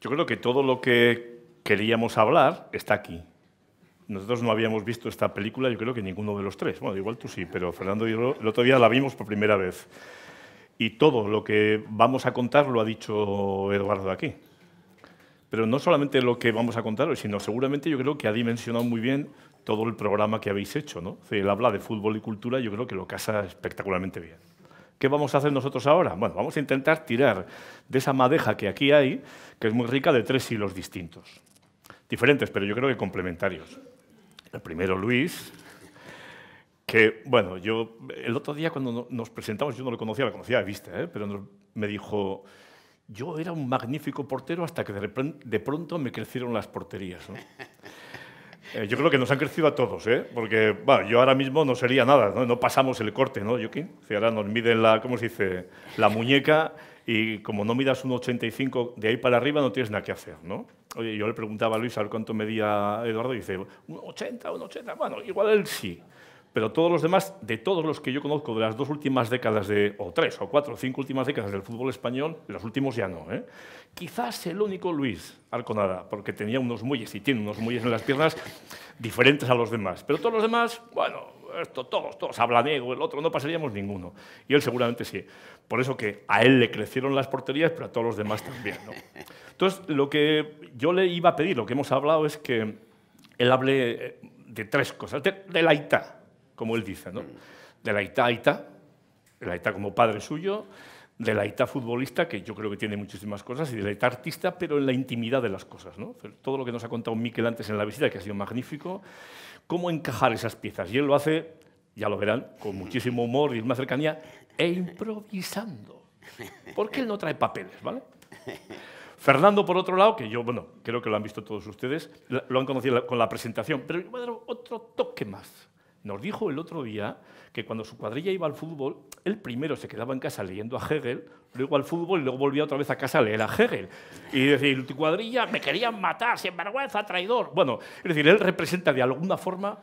Yo creo que todo lo que queríamos hablar está aquí. Nosotros no habíamos visto esta película, yo creo que ninguno de los tres. Bueno, igual tú sí, pero Fernando y yo el otro día la vimos por primera vez. Y todo lo que vamos a contar lo ha dicho Eduardo aquí. Pero no solamente lo que vamos a contar hoy, sino seguramente yo creo que ha dimensionado muy bien todo el programa que habéis hecho. ¿no? O habla de fútbol y cultura, yo creo que lo casa espectacularmente bien. ¿Qué vamos a hacer nosotros ahora? Bueno, vamos a intentar tirar de esa madeja que aquí hay, que es muy rica, de tres hilos distintos. Diferentes, pero yo creo que complementarios. El primero, Luis, que, bueno, yo el otro día cuando nos presentamos, yo no lo conocía, lo conocía de vista, ¿eh? pero me dijo, yo era un magnífico portero hasta que de, de pronto me crecieron las porterías. ¿no? Eh, yo creo que nos han crecido a todos, ¿eh? Porque, yo ahora mismo no sería nada, ¿no? no pasamos el corte, ¿no, ahora nos miden la, ¿cómo se dice? La muñeca y como no midas un 85 de ahí para arriba no tienes nada que hacer, ¿no? yo le preguntaba a Luis a ver cuánto medía Eduardo y dice, un 80, un 80, bueno, igual él sí pero todos los demás, de todos los que yo conozco de las dos últimas décadas, de, o tres, o cuatro, o cinco últimas décadas del fútbol español, los últimos ya no. ¿eh? Quizás el único Luis Arconada, porque tenía unos muelles y tiene unos muelles en las piernas diferentes a los demás. Pero todos los demás, bueno, esto, todos, todos, ego, el otro, no pasaríamos ninguno. Y él seguramente sí. Por eso que a él le crecieron las porterías, pero a todos los demás también. Entonces, lo que yo le iba a pedir, lo que hemos hablado, es que él hable eh, de tres cosas, de, de la ITA como él dice, ¿no? Mm. De la Ita Ita, la Ita como padre suyo, de la Ita futbolista, que yo creo que tiene muchísimas cosas, y de la Ita artista, pero en la intimidad de las cosas. ¿no? Todo lo que nos ha contado Miquel antes en la visita, que ha sido magnífico, cómo encajar esas piezas. Y él lo hace, ya lo verán, con muchísimo humor y más cercanía, e improvisando. Porque él no trae papeles, ¿vale? Fernando, por otro lado, que yo, bueno, creo que lo han visto todos ustedes, lo han conocido con la presentación, pero yo voy a dar otro toque más. Nos dijo el otro día que cuando su cuadrilla iba al fútbol, él primero se quedaba en casa leyendo a Hegel, luego al fútbol y luego volvía otra vez a casa a leer a Hegel. Y decir, tu cuadrilla me querían matar, sinvergüenza, traidor. Bueno, es decir, él representa de alguna forma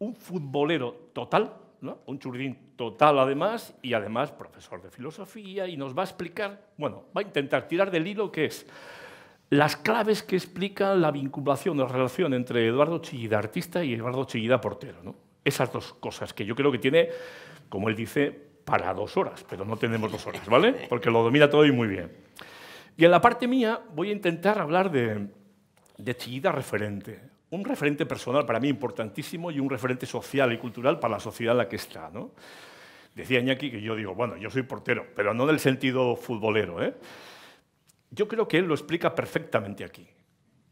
un futbolero total, ¿no? un churdín total además, y además profesor de filosofía, y nos va a explicar, bueno, va a intentar tirar del hilo que es las claves que explican la vinculación o relación entre Eduardo Chillida, artista, y Eduardo Chillida, portero. ¿no? Esas dos cosas que yo creo que tiene, como él dice, para dos horas, pero no tenemos dos horas, ¿vale? Porque lo domina todo y muy bien. Y en la parte mía voy a intentar hablar de, de Chillida referente, un referente personal para mí importantísimo y un referente social y cultural para la sociedad en la que está, ¿no? Decía Iñaki que yo digo, bueno, yo soy portero, pero no del sentido futbolero, ¿eh? Yo creo que él lo explica perfectamente aquí.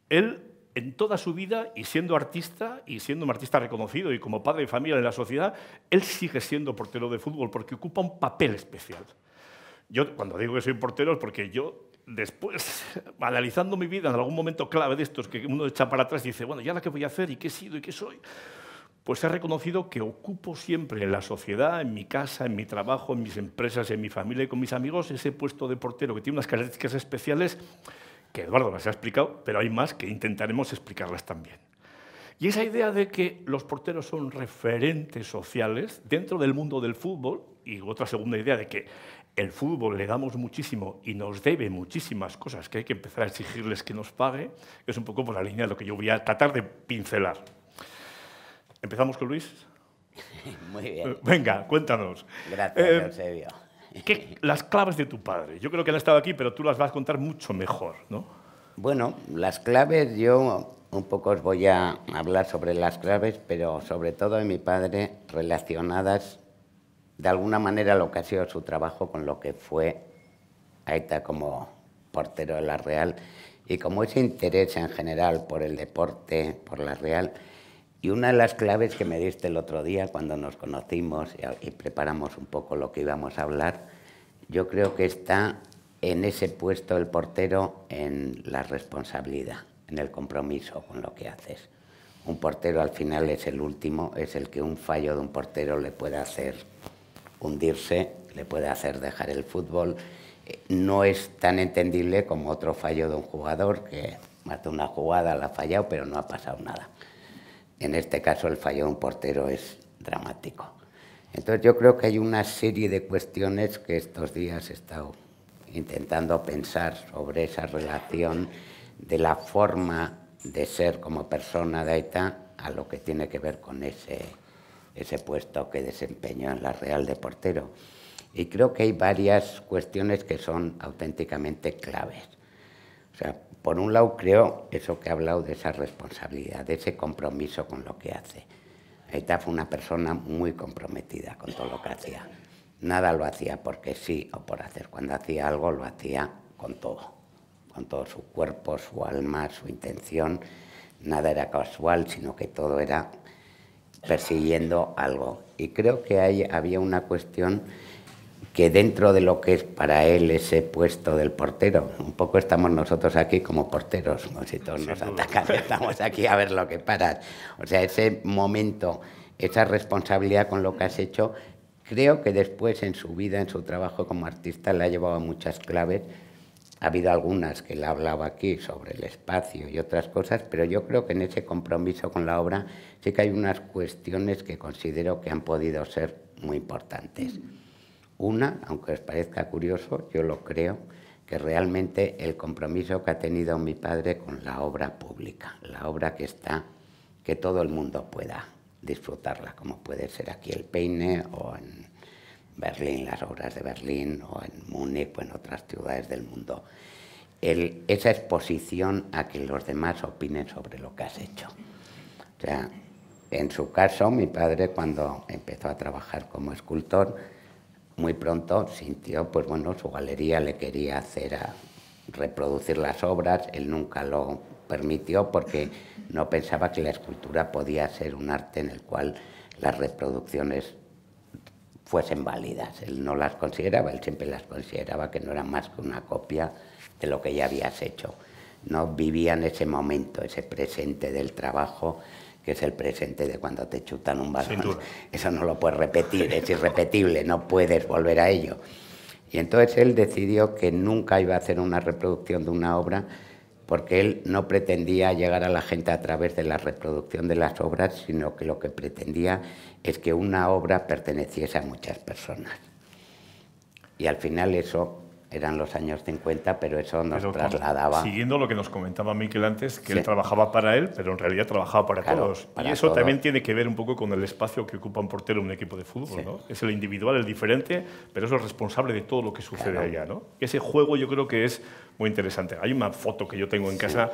Él en toda su vida y siendo artista, y siendo un artista reconocido y como padre de familia en la sociedad, él sigue siendo portero de fútbol porque ocupa un papel especial. Yo cuando digo que soy portero es porque yo después, analizando mi vida en algún momento clave de estos que uno echa para atrás y dice, bueno, ¿ya la que voy a hacer y qué he sido y qué soy? Pues he reconocido que ocupo siempre en la sociedad, en mi casa, en mi trabajo, en mis empresas, en mi familia y con mis amigos ese puesto de portero que tiene unas características especiales que Eduardo las ha explicado, pero hay más que intentaremos explicarlas también. Y esa idea de que los porteros son referentes sociales dentro del mundo del fútbol, y otra segunda idea de que el fútbol le damos muchísimo y nos debe muchísimas cosas que hay que empezar a exigirles que nos pague, es un poco por la línea de lo que yo voy a tratar de pincelar. ¿Empezamos con Luis? Muy bien. Venga, cuéntanos. Gracias, eh, ¿Qué, las claves de tu padre. Yo creo que él ha estado aquí, pero tú las vas a contar mucho mejor, ¿no? Bueno, las claves yo un poco os voy a hablar sobre las claves, pero sobre todo de mi padre relacionadas de alguna manera lo que ha sido su trabajo con lo que fue Aita como portero de la Real y como ese interés en general por el deporte, por la Real y una de las claves que me diste el otro día cuando nos conocimos y preparamos un poco lo que íbamos a hablar, yo creo que está en ese puesto el portero en la responsabilidad, en el compromiso con lo que haces. Un portero al final es el último, es el que un fallo de un portero le puede hacer hundirse, le puede hacer dejar el fútbol. Eh, no es tan entendible como otro fallo de un jugador que mata una jugada, la ha fallado, pero no ha pasado nada en este caso el fallo de un portero es dramático. Entonces yo creo que hay una serie de cuestiones que estos días he estado intentando pensar sobre esa relación de la forma de ser como persona de Aita a lo que tiene que ver con ese, ese puesto que desempeñó en la Real de portero. Y creo que hay varias cuestiones que son auténticamente claves. O sea, por un lado creo eso que ha hablado de esa responsabilidad, de ese compromiso con lo que hace. Aita fue una persona muy comprometida con todo lo que hacía. Nada lo hacía porque sí o por hacer. Cuando hacía algo lo hacía con todo, con todo su cuerpo, su alma, su intención. Nada era casual, sino que todo era persiguiendo algo. Y creo que ahí había una cuestión que dentro de lo que es para él ese puesto del portero, un poco estamos nosotros aquí como porteros, como si todos nos atacan, estamos aquí a ver lo que paras. O sea, ese momento, esa responsabilidad con lo que has hecho, creo que después en su vida, en su trabajo como artista, le ha llevado muchas claves. Ha habido algunas que le hablaba aquí sobre el espacio y otras cosas, pero yo creo que en ese compromiso con la obra sí que hay unas cuestiones que considero que han podido ser muy importantes. Una, aunque os parezca curioso, yo lo creo, que realmente el compromiso que ha tenido mi padre con la obra pública, la obra que está, que todo el mundo pueda disfrutarla, como puede ser aquí el peine o en Berlín, las obras de Berlín o en Múnich o en otras ciudades del mundo. esa exposición a que los demás opinen sobre lo que has hecho. O sea, en su caso, mi padre cuando empezó a trabajar como escultor, muy pronto sintió, pues bueno, su galería le quería hacer a reproducir las obras, él nunca lo permitió porque no pensaba que la escultura podía ser un arte en el cual las reproducciones fuesen válidas. Él no las consideraba, él siempre las consideraba que no eran más que una copia de lo que ya habías hecho. No vivía en ese momento, ese presente del trabajo que es el presente de cuando te chutan un balón. Eso no lo puedes repetir, es irrepetible, no puedes volver a ello. Y entonces él decidió que nunca iba a hacer una reproducción de una obra porque él no pretendía llegar a la gente a través de la reproducción de las obras, sino que lo que pretendía es que una obra perteneciese a muchas personas. Y al final eso eran los años 50, pero eso nos trasladaba. Siguiendo lo que nos comentaba Miquel antes, que él trabajaba para él, pero en realidad trabajaba para todos. y eso también tiene que ver un poco con el espacio que ocupa un portero en un equipo de fútbol, Es el individual, el diferente, pero es el responsable de todo lo que sucede allá, ¿no? Ese juego yo creo que es muy interesante. Hay una foto que yo tengo en casa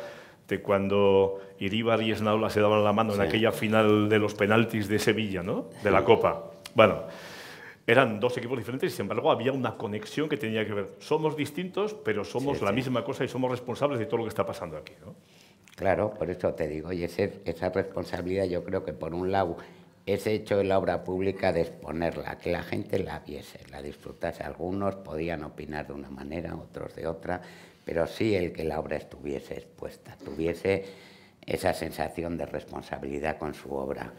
de cuando Iríbar y Esnaula se daban la mano en aquella final de los penaltis de Sevilla, ¿no? De la Copa. Bueno, eran dos equipos diferentes y sin embargo había una conexión que tenía que ver. Somos distintos, pero somos la misma cosa y somos responsables de todo lo que está pasando aquí. Claro, por eso te digo, y esa responsabilidad yo creo que por un lado ese hecho de la obra pública de exponerla, que la gente la viese, la disfrutase. Algunos podían opinar de una manera, otros de otra, pero sí el que la obra estuviese expuesta, tuviese esa sensación de responsabilidad con su obra.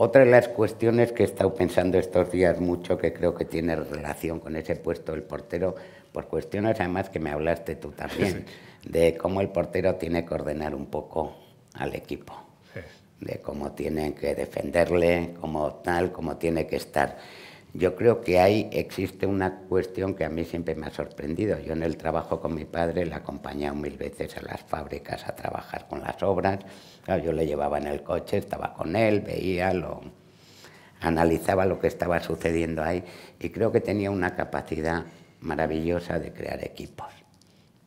Otra de las cuestiones que he estado pensando estos días mucho, que creo que tiene relación con ese puesto del portero, por cuestiones además que me hablaste tú también, de cómo el portero tiene que ordenar un poco al equipo, de cómo tienen que defenderle, cómo tal, cómo tiene que estar. Yo creo que ahí existe una cuestión que a mí siempre me ha sorprendido. Yo en el trabajo con mi padre le acompañaba mil veces a las fábricas a trabajar con las obras. yo le llevaba en el coche, estaba con él, veía, lo, analizaba lo que estaba sucediendo ahí y creo que tenía una capacidad maravillosa de crear equipos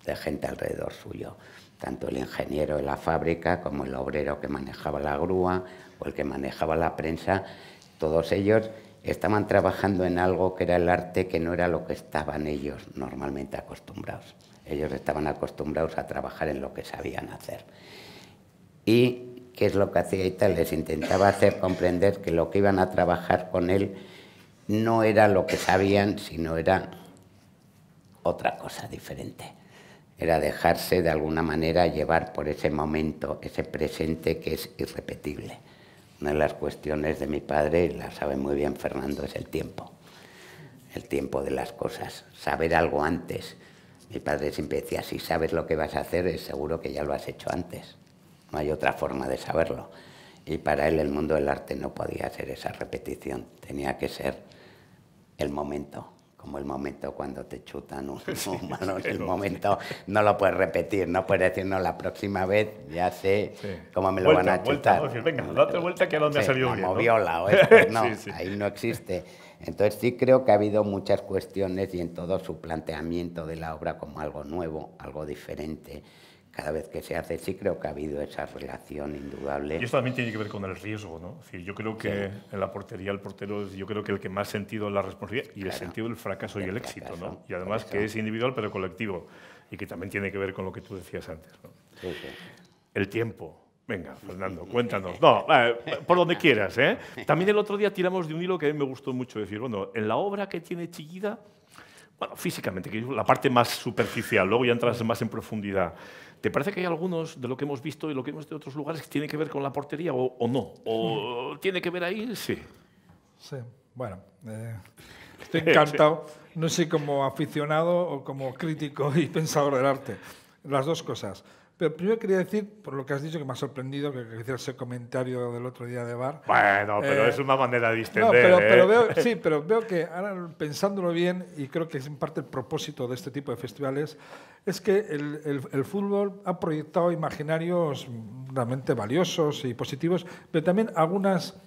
de gente alrededor suyo, tanto el ingeniero de la fábrica como el obrero que manejaba la grúa o el que manejaba la prensa, todos ellos estaban trabajando en algo que era el arte que no era lo que estaban ellos normalmente acostumbrados. Ellos estaban acostumbrados a trabajar en lo que sabían hacer. Y qué es lo que hacía tal? les intentaba hacer comprender que lo que iban a trabajar con él no era lo que sabían, sino era otra cosa diferente. Era dejarse de alguna manera llevar por ese momento, ese presente que es irrepetible una de las cuestiones de mi padre, y la sabe muy bien Fernando, es el tiempo. El tiempo de las cosas. Saber algo antes. Mi padre siempre decía, si sabes lo que vas a hacer, es seguro que ya lo has hecho antes. No hay otra forma de saberlo. Y para él el mundo del arte no podía ser esa repetición, tenía que ser el momento como el momento cuando te chutan un, un el momento no lo puedes repetir, no puedes decir, no, la próxima vez ya sé cómo me lo van a chutar. venga, date vuelta que a me ha salido bien. Moviola, ¿no? Pues no, ahí no existe. Entonces sí creo que ha habido muchas cuestiones y en todo su planteamiento de la obra como algo nuevo, algo diferente cada vez que se hace, sí creo que ha habido esa relación indudable. Y esto también tiene que ver con el riesgo, ¿no? yo creo que en la portería, el portero, yo creo que el que más sentido la responsabilidad y el sentido del fracaso y el éxito, ¿no? Y además que es individual pero colectivo y que también tiene que ver con lo que tú decías antes, ¿no? Sí, sí. El tiempo. Venga, Fernando, cuéntanos. No, eh, por donde quieras, ¿eh? También el otro día tiramos de un hilo que a mí me gustó mucho decir, bueno, en la obra que tiene Chillida, bueno, físicamente, que es la parte más superficial, luego ya entras más en profundidad. ¿Te parece que hay algunos de lo que hemos visto y lo que hemos visto de otros lugares que tiene que ver con la portería o, no? ¿O hmm. tiene que ver ahí? Sí. Sí, bueno, eh, estoy encantado, no sé, como aficionado o como crítico y pensador del arte, las dos cosas. Pero primero quería decir, por lo que has dicho, que me ha sorprendido que, hicieras ese comentario del otro día de Bar. Bueno, pero eh, es una manera de ¿eh? sí, pero veo que ahora pensándolo bien, y creo que es en parte el propósito de este tipo de festivales, es que el fútbol ha proyectado imaginarios realmente valiosos y positivos, pero también algunas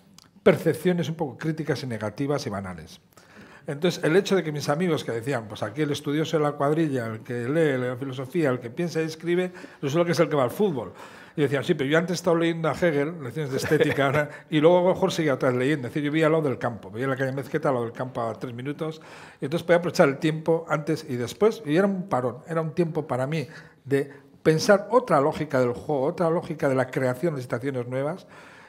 percepciones un poco críticas y negativas y banales. Entonces, el hecho de que mis amigos que decían, pues aquí el estudioso de la cuadrilla, el que lee la filosofía, el que piensa y escribe, lo que es el que va al fútbol. Y decían, sí, pero yo antes estaba leyendo a Hegel, lecciones de estética, y luego mejor seguía atrás leyendo. Es decir, yo vivía al lado del campo, vivía en la calle Mezqueta al lado del campo a tres minutos, y entonces podía aprovechar el tiempo antes y después, y era un parón, era un tiempo para mí de pensar otra lógica del juego, otra lógica de la creación de situaciones nuevas,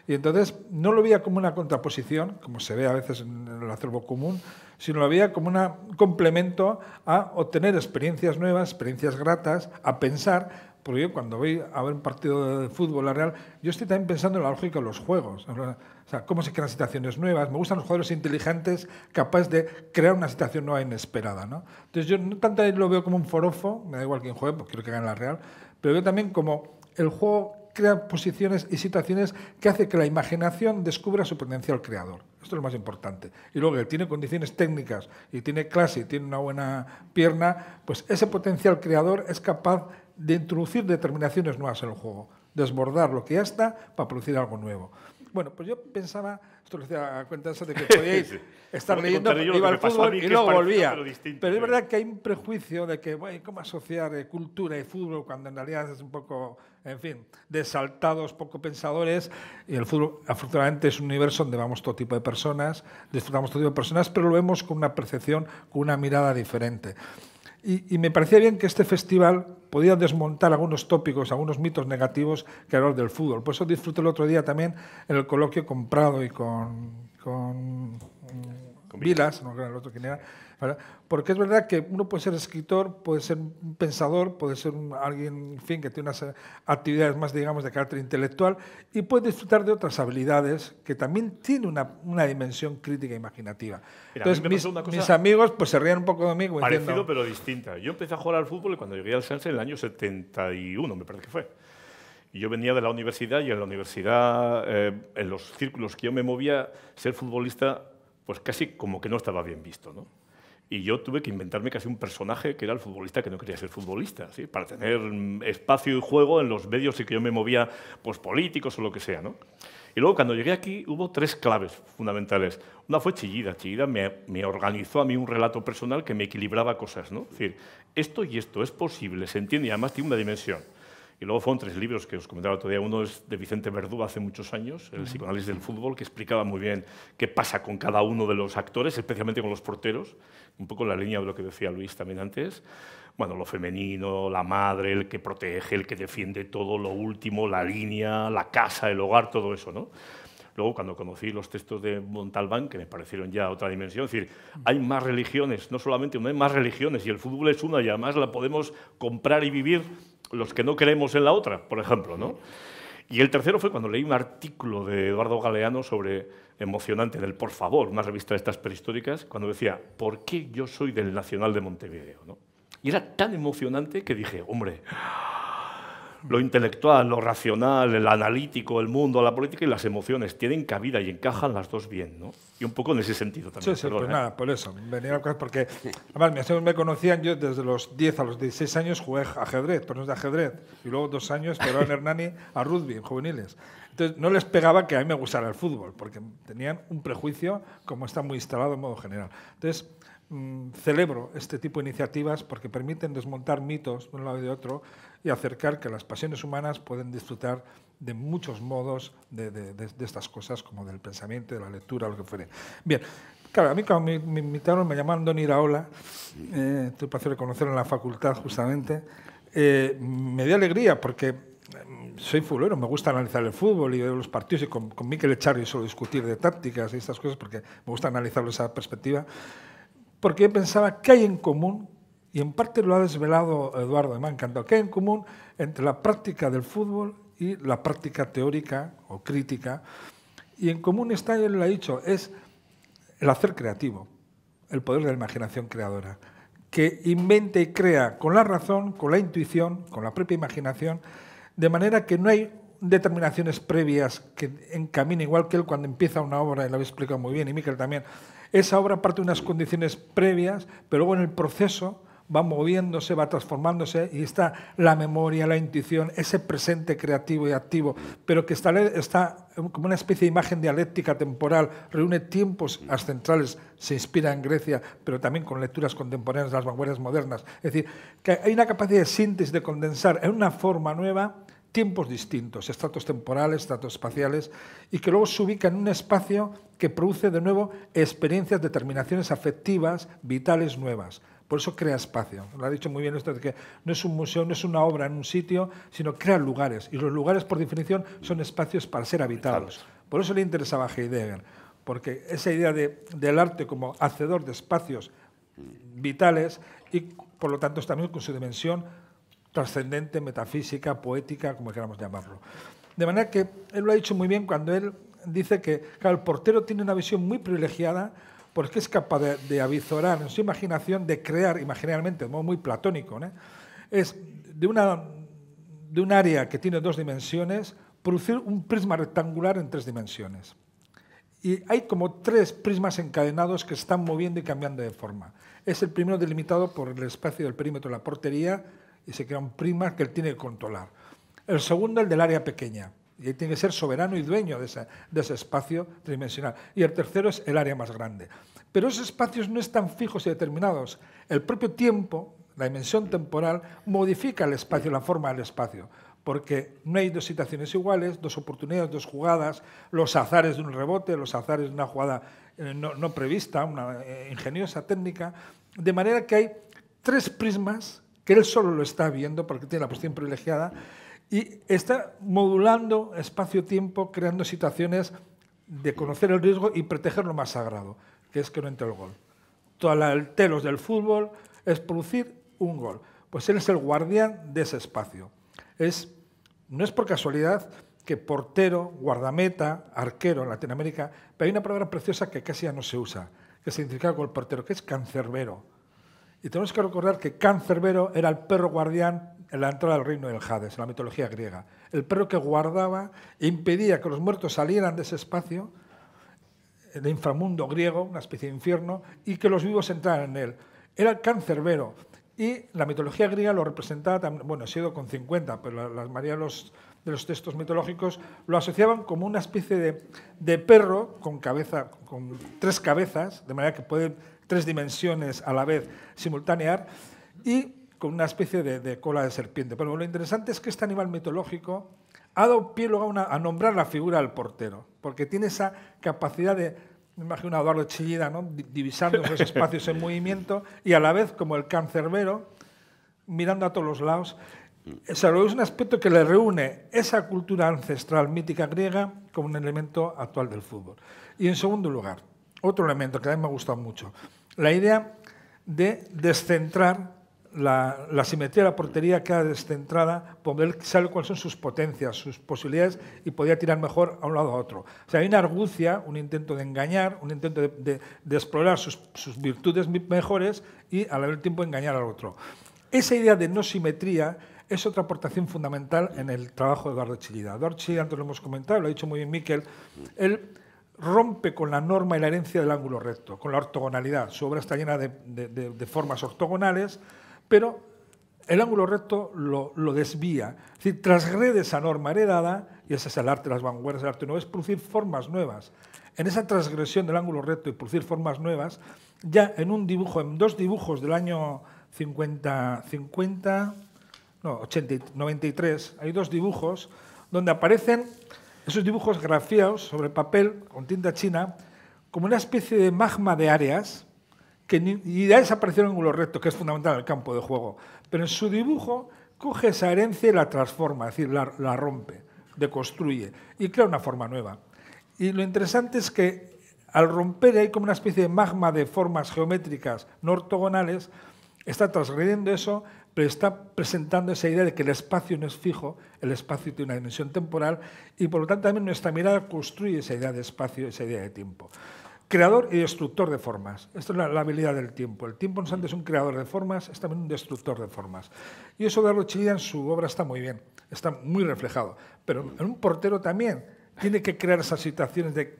y entonces no lo veía como una contraposición, como se ve a veces en el acervo común, sino lo veía como un complemento a obtener experiencias nuevas, experiencias gratas, a pensar, porque yo cuando voy a ver un partido de fútbol, la Real, yo estoy también pensando en la lógica de los juegos, o sea, cómo se crean situaciones nuevas. Me gustan los jugadores inteligentes, capaces de crear una situación nueva inesperada. ¿no? Entonces yo no tanto lo veo como un forofo, me da igual quién juegue, porque quiero que gane la Real, pero veo también como el juego crea posiciones y situaciones que hace que la imaginación descubra su potencial creador. Esto es lo más importante. Y luego, que tiene condiciones técnicas y tiene clase y tiene una buena pierna, pues ese potencial creador es capaz de introducir determinaciones nuevas en el juego, desbordar lo que ya está para producir algo nuevo. Bueno, pues yo pensaba, esto lo decía a cuenta de que podíais estar leyendo, iba al fútbol y luego volvía. Pero, es verdad que hay un prejuicio de que, bueno, ¿cómo asociar eh, cultura y fútbol cuando en realidad es un poco, en fin, desaltados, poco pensadores? Y el fútbol, afortunadamente, es un universo donde vamos todo tipo de personas, disfrutamos todo tipo de personas, pero lo vemos con una percepción, con una mirada diferente. y me parecía bien que este festival podía desmontar algunos tópicos, algunos mitos negativos que hablar del fútbol. Por eso disfruté el otro día también en el coloquio con Prado y con, con, con mm, Vilas, era el otro quién era porque es verdad que uno puede ser escritor, puede ser un pensador, puede ser alguien, en fin, que tiene unas eh, actividades más, digamos, de carácter intelectual y puede disfrutar de otras habilidades que también tiene una, dimensión crítica e imaginativa. Entonces, mis, amigos pues se rían un poco de mí. Parecido pero distinta. Yo empecé a jugar al fútbol cuando llegué al Sánchez en el año 71, me parece que fue. Y yo venía de la universidad y en la universidad, eh, en los círculos que yo me movía, ser futbolista, pues casi como que no estaba bien visto, ¿no? Y yo tuve que inventarme casi un personaje que era el futbolista que no quería ser futbolista, para tener espacio y juego en los medios y que yo me movía, pues políticos o lo que sea. Y luego cuando llegué aquí hubo tres claves fundamentales. Una fue Chillida. Chillida me, organizó a mí un relato personal que me equilibraba cosas. ¿no? Es decir, esto y esto es posible, se entiende y además tiene una dimensión. Y luego fueron tres libros que os comentaba otro día. Uno es de Vicente Verdú hace muchos años, El psicoanálisis del fútbol, que explicaba muy bien qué pasa con cada uno de los actores, especialmente con los porteros, un poco en la línea de lo que decía Luis también antes. Bueno, lo femenino, la madre, el que protege, el que defiende todo, lo último, la línea, la casa, el hogar, todo eso, ¿no? Luego, cuando conocí los textos de Montalbán, que me parecieron ya otra dimensión, es decir, hay más religiones, no solamente una, hay más religiones, y el fútbol es una, y además la podemos comprar y vivir los que no queremos en la otra, por ejemplo, ¿no? Y el tercero fue cuando leí un artículo de Eduardo Galeano sobre, emocionante, del Por favor, una revista de estas prehistóricas, cuando decía, ¿por qué yo soy del Nacional de Montevideo? Y era tan emocionante que dije, hombre, lo intelectual, lo racional, el analítico, el mundo, la política y las emociones tienen cabida y encajan las dos bien, Y un poco en ese sentido también. Sí, sí, pues ¿eh? nada, por eso. Venía porque, además, me conocían yo desde los 10 a los 16 años jugué ajedrez, torneos de ajedrez, y luego dos años pero en Hernani a rugby, en juveniles. Entonces, no les pegaba que a mí me gustara el fútbol, porque tenían un prejuicio como está muy instalado en modo general. Entonces, Mm, celebro este tipo de iniciativas porque permiten desmontar mitos de un lado y de otro y acercar que las pasiones humanas pueden disfrutar de muchos modos de, estas cosas, como del pensamiento, de la lectura, lo que fuere. Bien, claro, a mí cuando me, invitaron, me llamaron Don Iraola, eh, tuve el placer de conocerlo en la facultad justamente, eh, me dio alegría porque mm, soy futbolero, me gusta analizar el fútbol y los partidos y con, con Miquel Echarri suelo discutir de tácticas y estas cosas porque me gusta analizarlo esa perspectiva porque yo pensaba que hay en común, y en parte lo ha desvelado Eduardo, me ha encantado, qué hay en común entre la práctica del fútbol y la práctica teórica o crítica. Y en común está, él lo ha dicho, es el hacer creativo, el poder de la imaginación creadora, que inventa y crea con la razón, con la intuición, con la propia imaginación, de manera que no hay determinaciones previas que encaminen, igual que él cuando empieza una obra, y lo había explicado muy bien, y Miquel también, esa obra parte de unas condiciones previas, pero luego en el proceso va moviéndose, va transformándose y está la memoria, la intuición, ese presente creativo y activo, pero que está, está como una especie de imagen dialéctica temporal, reúne tiempos ascentrales, se inspira en Grecia, pero también con lecturas contemporáneas de las vanguardias modernas. Es decir, que hay una capacidad de síntesis, de condensar en una forma nueva tiempos distintos, estratos temporales, estratos espaciales, y que luego se ubica en un espacio que produce de nuevo experiencias, determinaciones afectivas, vitales nuevas. Por eso crea espacio. Lo ha dicho muy bien esto que no es un museo, no es una obra en un sitio, sino crea lugares. Y los lugares, por definición, son espacios para ser habitados. Por eso le interesaba a Heidegger, porque esa idea del arte como hacedor de espacios vitales y, por lo tanto, también con su dimensión trascendente, metafísica, poética, como queramos llamarlo. De manera que él lo ha dicho muy bien cuando él dice que el portero tiene una visión muy privilegiada porque es capaz de, avizorar en su imaginación, de crear imaginariamente, de modo muy platónico, es de, una, de un área que tiene dos dimensiones, producir un prisma rectangular en tres dimensiones. Y hay como tres prismas encadenados que están moviendo y cambiando de forma. Es el primero delimitado por el espacio del perímetro de la portería, y se un prismas que él tiene que controlar. El segundo, el del área pequeña. Y él tiene que ser soberano y dueño de ese, espacio tridimensional. Y el tercero es el área más grande. Pero esos espacios no están fijos y determinados. El propio tiempo, la dimensión temporal, modifica el espacio, la forma del espacio porque no hay dos situaciones iguales, dos oportunidades, dos jugadas, los azares de un rebote, los azares de una jugada eh, no, prevista, una eh, ingeniosa técnica, de manera que hay tres prismas que él solo lo está viendo porque tiene la posición privilegiada y está modulando espacio-tiempo, creando situaciones de conocer el riesgo y proteger lo más sagrado, que es que no entre el gol. Todo el telos del fútbol es producir un gol. Pues él es el guardián de ese espacio. Es, no es por casualidad que portero, guardameta, arquero en Latinoamérica, pero hay una palabra preciosa que casi ya no se usa, que se significa el portero, que es cancerbero y tenemos que recordar que Cáncerbero era el perro guardián en la entrada del reino del Hades, en la mitología griega. El perro que guardaba e impedía que los muertos salieran de ese espacio, el inframundo griego, una especie de infierno, y que los vivos entraran en él. Era el cáncerbero. Y la mitología griega lo representaba también, bueno, ha sido con 50, pero la, mayoría de los, textos mitológicos lo asociaban como una especie de, perro con cabeza, con tres cabezas, de manera que puede tres dimensiones a la vez, simultáneas, y con una especie de, cola de serpiente. Pero lo interesante es que este animal mitológico ha dado pie a, nombrar la figura del portero, porque tiene esa capacidad de, me imagino a Eduardo Chillida, divisando esos espacios en movimiento, y a la vez como el cancerbero, mirando a todos los lados. es un aspecto que le reúne esa cultura ancestral mítica griega con un elemento actual del fútbol. Y en segundo lugar, otro elemento que a mí me ha gustado mucho. La idea de descentrar la, simetría de la portería queda descentrada, él sabe cuáles son sus potencias, sus posibilidades y podía tirar mejor a un lado a otro. O sea, hay una argucia, un intento de engañar, un intento de, explorar sus, sus, virtudes mejores y al haber tiempo engañar al otro. Esa idea de no simetría es otra aportación fundamental en el trabajo de Eduardo Chillida. Eduardo Chillida, antes lo hemos comentado, lo ha dicho muy bien Miquel, él rompe con la norma y la herencia del ángulo recto, con la ortogonalidad. Su obra está llena de, formas ortogonales, pero el ángulo recto lo, desvía. Es decir, transgrede esa norma heredada, y ese es el arte, las vanguardias del arte nuevo, es producir formas nuevas. En esa transgresión del ángulo recto y producir formas nuevas, ya en un dibujo, en dos dibujos del año 50, 50 no, 80, 93, hay dos dibujos donde aparecen esos dibujos grafiados sobre papel con tinta china como una especie de magma de áreas que y desapareció el ángulo recto, que es fundamental en el campo de juego. Pero en su dibujo coge esa herencia y la transforma, es decir, la, rompe, deconstruye y crea una forma nueva. Y lo interesante es que al romper ahí como una especie de magma de formas geométricas no ortogonales, está transgrediendo eso pero está presentando esa idea de que el espacio no es fijo, el espacio tiene una dimensión temporal y por lo tanto también nuestra mirada construye esa idea de espacio, esa idea de tiempo. Creador y destructor de formas. Esta es la, habilidad del tiempo. El tiempo no solamente es un creador de formas, es también un destructor de formas. Y eso de Chilida en su obra está muy bien, está muy reflejado. Pero en un portero también tiene que crear esas situaciones de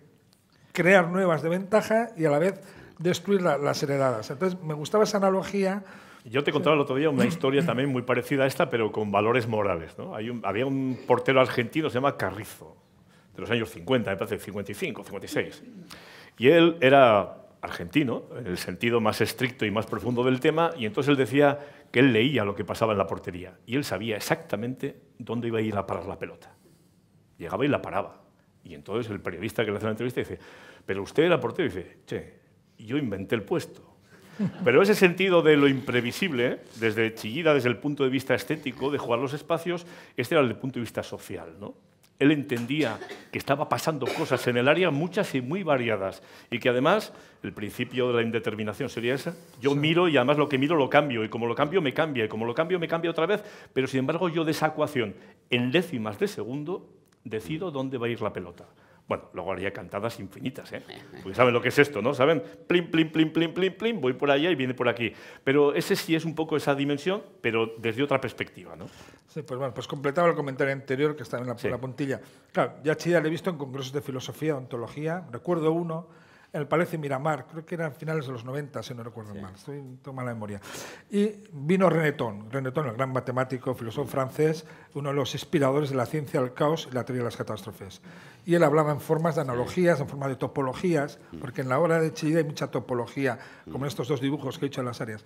crear nuevas de ventaja y a la vez destruir las heredadas. Entonces me gustaba esa analogía yo te contaba el otro día una historia también muy parecida a esta, pero con valores morales. Hay había un portero argentino, se llama Carrizo, de los años 50, me parece 55, 56. Y él era argentino, en el sentido más estricto y más profundo del tema, y entonces él decía que él leía lo que pasaba en la portería, y él sabía exactamente dónde iba a ir a parar la pelota. Llegaba y la paraba. Y entonces el periodista que le hace la entrevista dice, pero usted era portero, y dice, che, yo inventé el puesto pero ese sentido de lo imprevisible, desde Chillida, desde el punto de vista estético, de jugar los espacios, este era el punto de vista social. ¿no? Él entendía que estaba pasando cosas en el área, muchas y muy variadas, y que además el principio de la indeterminación sería ese. Yo miro y además lo que miro lo cambio, y como lo cambio me cambia, y como lo cambio me cambia otra vez, pero sin embargo yo de esa ecuación, en décimas de segundo, decido dónde va a ir la pelota. Bueno, luego haría cantadas infinitas, ¿eh? Porque saben lo que es esto, ¿no? ¿Saben? Plim, plim, plim, plim, plim, plim, voy por allá y viene por aquí. Pero ese sí es un poco esa dimensión, pero desde otra perspectiva, ¿no? Sí, pues bueno, pues completaba el comentario anterior que estaba en la, puntilla. Claro, ya Chida le he visto en congresos de filosofía, ontología, recuerdo uno en el Palacio Miramar, creo que eran finales de los 90, si no recuerdo mal, estoy tomando la memoria. Y vino Renetón, Renetón, el gran matemático, filósofo francés, uno de los inspiradores de la ciencia del caos y la teoría de las catástrofes. Y él hablaba en formas de analogías, en forma de topologías, mm. porque en la obra de Chile hay mucha topología, como en mm. estos dos dibujos que he hecho en las áreas.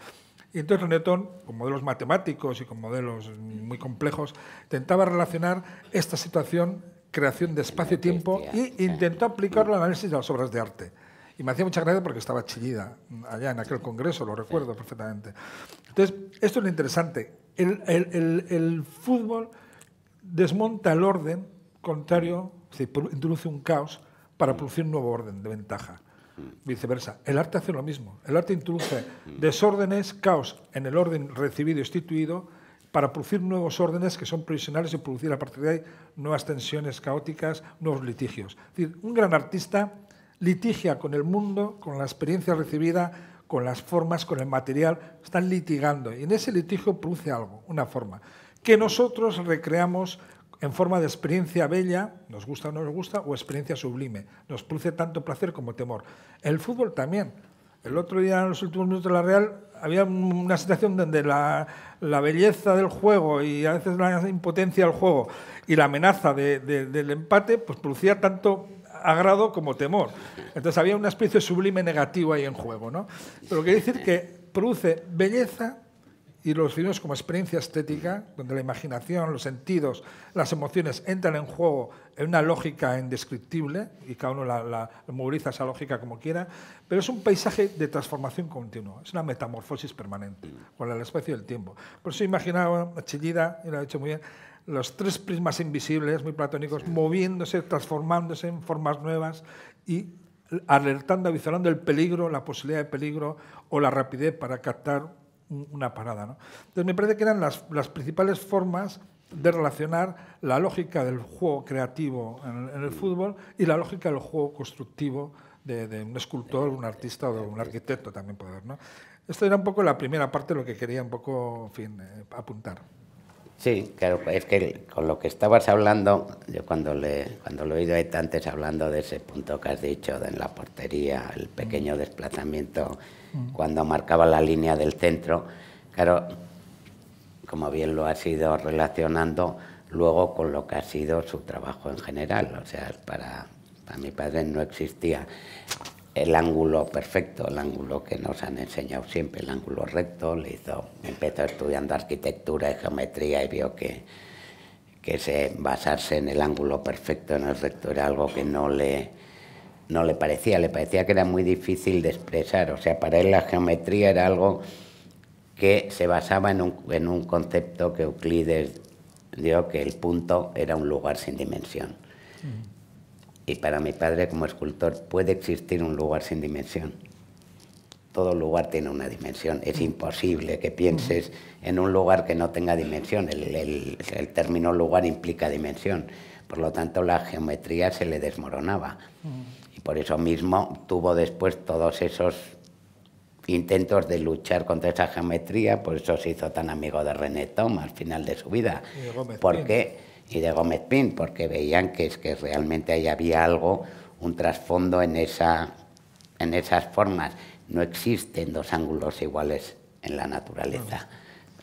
Y entonces Renetón, con modelos matemáticos y con modelos muy complejos, intentaba relacionar esta situación creación de espacio-tiempo e intentó aplicarlo al análisis de las obras de arte. Y me hacía mucha gracia porque estaba chillida mm, allá en aquel congreso, lo recuerdo perfectamente. Entonces, esto es lo interesante. El, fútbol desmonta el orden contrario, se introduce un caos para producir un nuevo orden de ventaja. Viceversa, el arte hace lo mismo. El arte introduce desórdenes, caos en el orden recibido y instituido para producir nuevos órdenes que son provisionales y producir a partir de ahí nuevas tensiones caóticas, nuevos litigios. Es decir, un gran artista litigia con el mundo, con la experiencia recibida, con las formas, con el material, están litigando. Y en ese litigio produce algo, una forma, que nosotros recreamos en forma de experiencia bella, nos gusta o no nos gusta, o experiencia sublime. Nos produce tanto placer como temor. El fútbol también. El otro día, en los últimos minutos de la Real, había una situación donde la, belleza del juego y a veces la impotencia del juego y la amenaza del empate, pues producía tanto agrado como temor. Entonces había una especie de sublime negativo ahí en juego. ¿no? Pero quiere decir que produce belleza y lo definimos como experiencia estética, donde la imaginación, los sentidos, las emociones entran en juego en una lógica indescriptible, y cada uno la, la, moviliza esa lógica como quiera, pero es un paisaje de transformación continua, es una metamorfosis permanente, con el espacio y el tiempo. Por eso imaginaba, Chillida, y lo ha dicho muy bien, los tres prismas invisibles, muy platónicos, moviéndose, transformándose en formas nuevas y alertando, avisando el peligro, la posibilidad de peligro o la rapidez para captar una parada. ¿no? Entonces me parece que eran las, principales formas de relacionar la lógica del juego creativo en el, fútbol y la lógica del juego constructivo de, un escultor, un artista o un arquitecto también poder. ¿no? Esto era un poco la primera parte de lo que quería un poco fin, eh, apuntar. Sí, claro, es que con lo que estabas hablando, yo cuando, le, cuando lo he oído antes hablando de ese punto que has dicho, de en la portería, el pequeño mm. desplazamiento mm. cuando marcaba la línea del centro, claro, como bien lo has ido relacionando luego con lo que ha sido su trabajo en general, o sea, para, para mi padre no existía el ángulo perfecto, el ángulo que nos han enseñado siempre, el ángulo recto, le hizo, empezó estudiando arquitectura y geometría y vio que, que se, basarse en el ángulo perfecto, en el recto, era algo que no le, no le parecía, le parecía que era muy difícil de expresar, o sea, para él la geometría era algo que se basaba en un, en un concepto que Euclides dio, que el punto era un lugar sin dimensión. Mm. Y para mi padre como escultor puede existir un lugar sin dimensión. Todo lugar tiene una dimensión. Es mm. imposible que pienses mm. en un lugar que no tenga dimensión. El, término lugar implica dimensión. Por lo tanto, la geometría se le desmoronaba. Mm. Y por eso mismo tuvo después todos esos intentos de luchar contra esa geometría, por eso se hizo tan amigo de René Thom al final de su vida. Porque y de Gómez Pin, porque veían que, es que realmente ahí había algo, un trasfondo en, esa, en esas formas. No existen dos ángulos iguales en la naturaleza.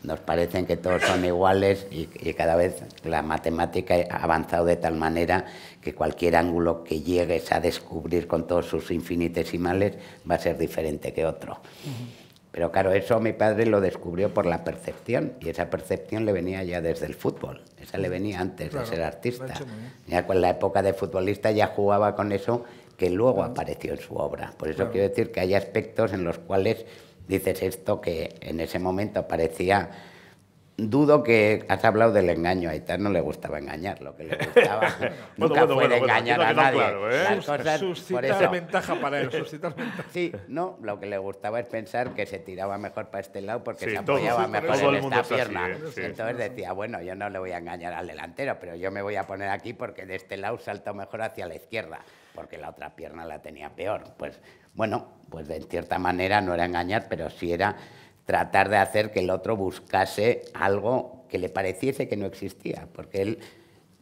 Nos parecen que todos son iguales y, cada vez la matemática ha avanzado de tal manera que cualquier ángulo que llegues a descubrir con todos sus infinitesimales va a ser diferente que otro. Pero claro, eso mi padre lo descubrió por la percepción y esa percepción le venía ya desde el fútbol, esa le venía antes de ser artista. Ya con la época de futbolista ya jugaba con eso que luego apareció en su obra. Por eso quiero decir que hay aspectos en los cuales dices esto que en ese momento parecía dudo que has hablado del engaño. A Ital no le gustaba engañar, lo que le gustaba nunca engañar a nadie. ¿eh? ventaja para él, Sí, no, lo que le gustaba es pensar que se tiraba mejor para este lado porque se apoyaba mejor en esta pierna. ¿eh? Entonces decía, bueno, yo no le voy a engañar al delantero, pero yo me voy a poner aquí porque de este lado salto mejor hacia la izquierda, porque la otra pierna la tenía peor. Pues bueno, pues de cierta manera no era engañar, pero sí era tratar de hacer que el otro buscase algo que le pareciese que no existía, porque él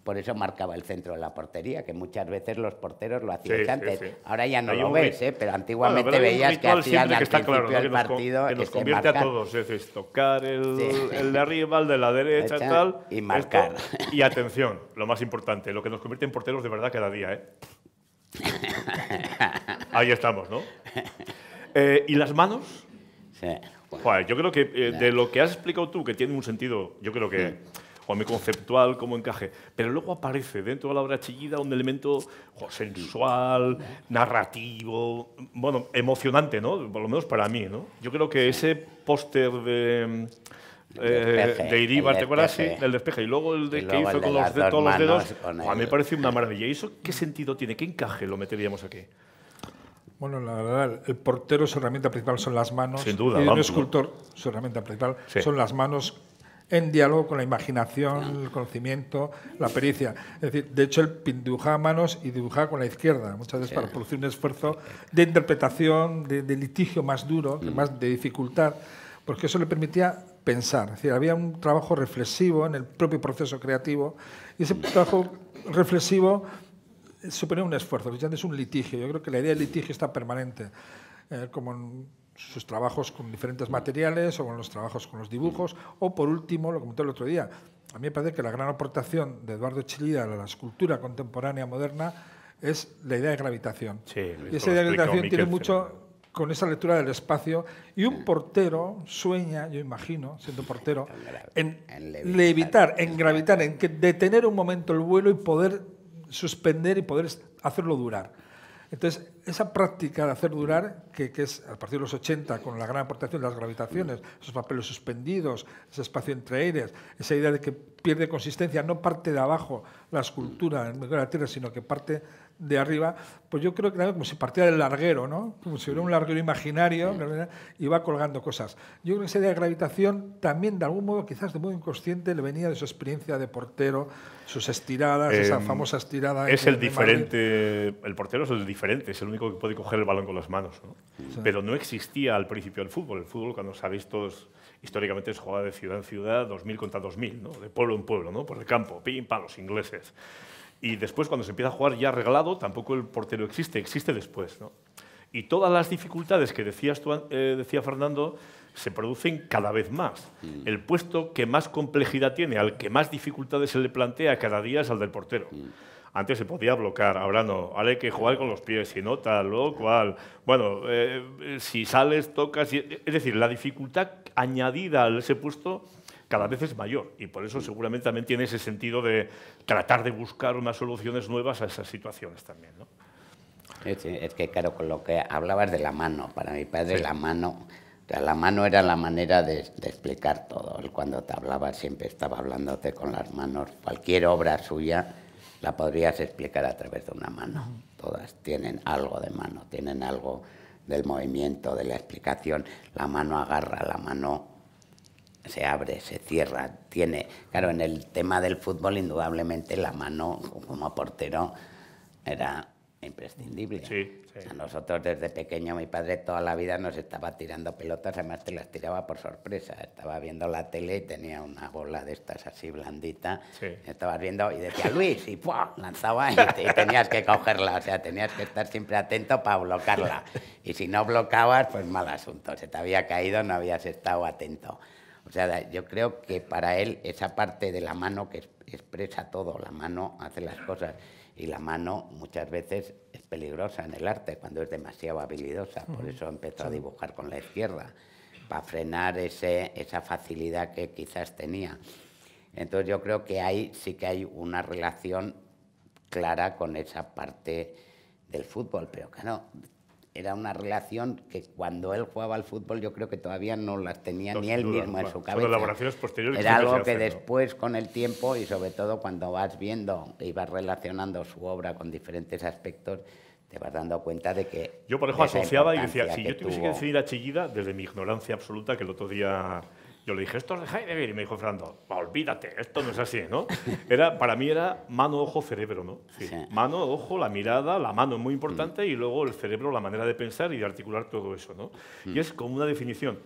por eso marcaba el centro de la portería, que muchas veces los porteros lo hacían antes. Ahora ya no lo ves, ¿eh? pero antiguamente veías que hacían al que principio del partido. Que nos, convierte a todos, es, tocar el, el, de arriba, el de la derecha, y tal. Y marcar. Y atención, lo más importante, lo que nos convierte en porteros de verdad cada día. ¿eh? Ahí estamos, ¿no? Eh, ¿Y las manos? Sí yo creo que eh, de lo que has explicado tú, que tiene un sentido, yo creo que... mi conceptual como encaje. Pero luego aparece dentro de la obra chillida un elemento sensual, narrativo, bueno, emocionante, ¿no? Por lo menos para mí, ¿no? Yo creo que ese póster de... Eh, Iribar, ¿te acuerdas? Sí, despeje. Y luego el de que hizo con los, de, todos los dedos. a mí me parece una maravilla. ¿Y eso qué sentido tiene? ¿Qué encaje lo meteríamos aquí? Bueno, la verdad, el portero su herramienta principal son las manos. Sin duda. Y el escultor su herramienta principal son las manos en diálogo con la imaginación, el conocimiento, la pericia. Es decir, de hecho, él dibujaba manos y dibujaba con la izquierda, muchas veces para producir un esfuerzo de interpretación, de, litigio más duro, mm. más de dificultad, porque eso le permitía pensar. Es decir, había un trabajo reflexivo en el propio proceso creativo y ese trabajo reflexivo supone un esfuerzo, es un litigio. Yo creo que la idea del litigio está permanente, eh, como en sus trabajos con diferentes materiales o en los trabajos con los dibujos. O por último, lo comenté el otro día, a mí me parece que la gran aportación de Eduardo Chillida a la escultura contemporánea moderna es la idea de gravitación. y esa idea de gravitación tiene mucho con esa lectura del espacio y un portero sueña, yo imagino, siendo portero, en, levitar, en gravitar, en detener un momento el vuelo y poder suspender y poder hacerlo durar. Entonces, esa práctica de hacer durar, que, es a partir de los 80, con la gran aportación de las gravitaciones, esos papeles suspendidos, ese espacio entre aires, esa idea de que pierde consistencia, no parte de abajo la escultura en la Tierra, sino que parte de arriba, pues yo creo que era como si partiera del larguero, ¿no? Como si hubiera un larguero imaginario y va colgando cosas. Yo creo que esa idea de gravitación también, de algún modo, quizás de modo inconsciente, le venía de su experiencia de portero, sus estiradas, esa em, famosa estirada. Es el diferente, el portero es el diferente, es el único que puede coger el balón con las manos, Pero no existía al principio del fútbol. El fútbol, cuando se ha todos, históricamente es jugada de ciudad en ciudad, 2000 contra 2000, ¿no? De pueblo en pueblo, ¿no? Por el campo, pim, pam, los ingleses. Y después, cuando se empieza a jugar ya arreglado, tampoco el portero existe, existe después. ¿no? Y todas las dificultades que decías eh, decía Fernando se producen cada vez más. Mm. El puesto que más complejidad tiene, al que más dificultades se le plantea cada día es al del portero. Mm. Antes se podía bloquear, ahora no. hay que jugar con los pies, si no, tal o cual. Bueno, eh, eh, si sales, tocas. Es decir, la dificultad añadida a ese puesto cada vez es mayor y por eso seguramente también tiene ese sentido de tratar de buscar unas soluciones nuevas a esas situaciones también. es que claro, con lo que hablabas de la mano, para mi padre la mano... La mano era la manera de, de explicar todo. Él cuando te hablaba siempre estaba hablándote con las manos. Cualquier obra suya la podrías explicar a través de una mano. Todas tienen algo de mano, tienen algo del movimiento, de la explicación. La mano agarra, la mano se abre, se cierra, tiene, claro, en el tema del fútbol indudablemente la mano como portero era imprescindible. A nosotros desde pequeño mi padre toda la vida nos estaba tirando pelotas, además te las tiraba por sorpresa. Estaba viendo la tele y tenía una bola de estas así blandita, estaba estabas viendo y decía Luis y lanzaba y, tenías que cogerla, o sea, tenías que estar siempre atento para bloquearla. Y si no bloqueabas, pues mal asunto, se te había caído, no habías estado atento. O sea, yo creo que para él esa parte de la mano que expresa todo, la mano hace las cosas y la mano muchas veces es peligrosa en el arte cuando es demasiado habilidosa, por eso empezó a dibujar con la izquierda, para frenar ese, esa facilidad que quizás tenía. Entonces yo creo que ahí sí que hay una relación clara con esa parte del fútbol, pero que no era una relación que cuando él jugaba al fútbol yo creo que todavía no las tenía ni él mismo en su cabeza. Elaboraciones posteriores era algo que, después con el tiempo y sobre todo cuando vas viendo y e vas relacionando su obra con diferentes aspectos, te vas dando cuenta de que... Yo por ejemplo asociaba y decía, si yo tuviese que decidir a Chillida, desde mi ignorancia absoluta, que el otro día yo le dije, esto es de Heidegger, y me dijo Fernando, olvídate, esto no es así, ¿no? Era, para mí era mano, ojo, cerebro, ¿no? Sí, Mano, ojo, la mirada, la mano es muy importante, y luego el cerebro, la manera de pensar y de articular todo eso, ¿no? Mm. Y es como una definición,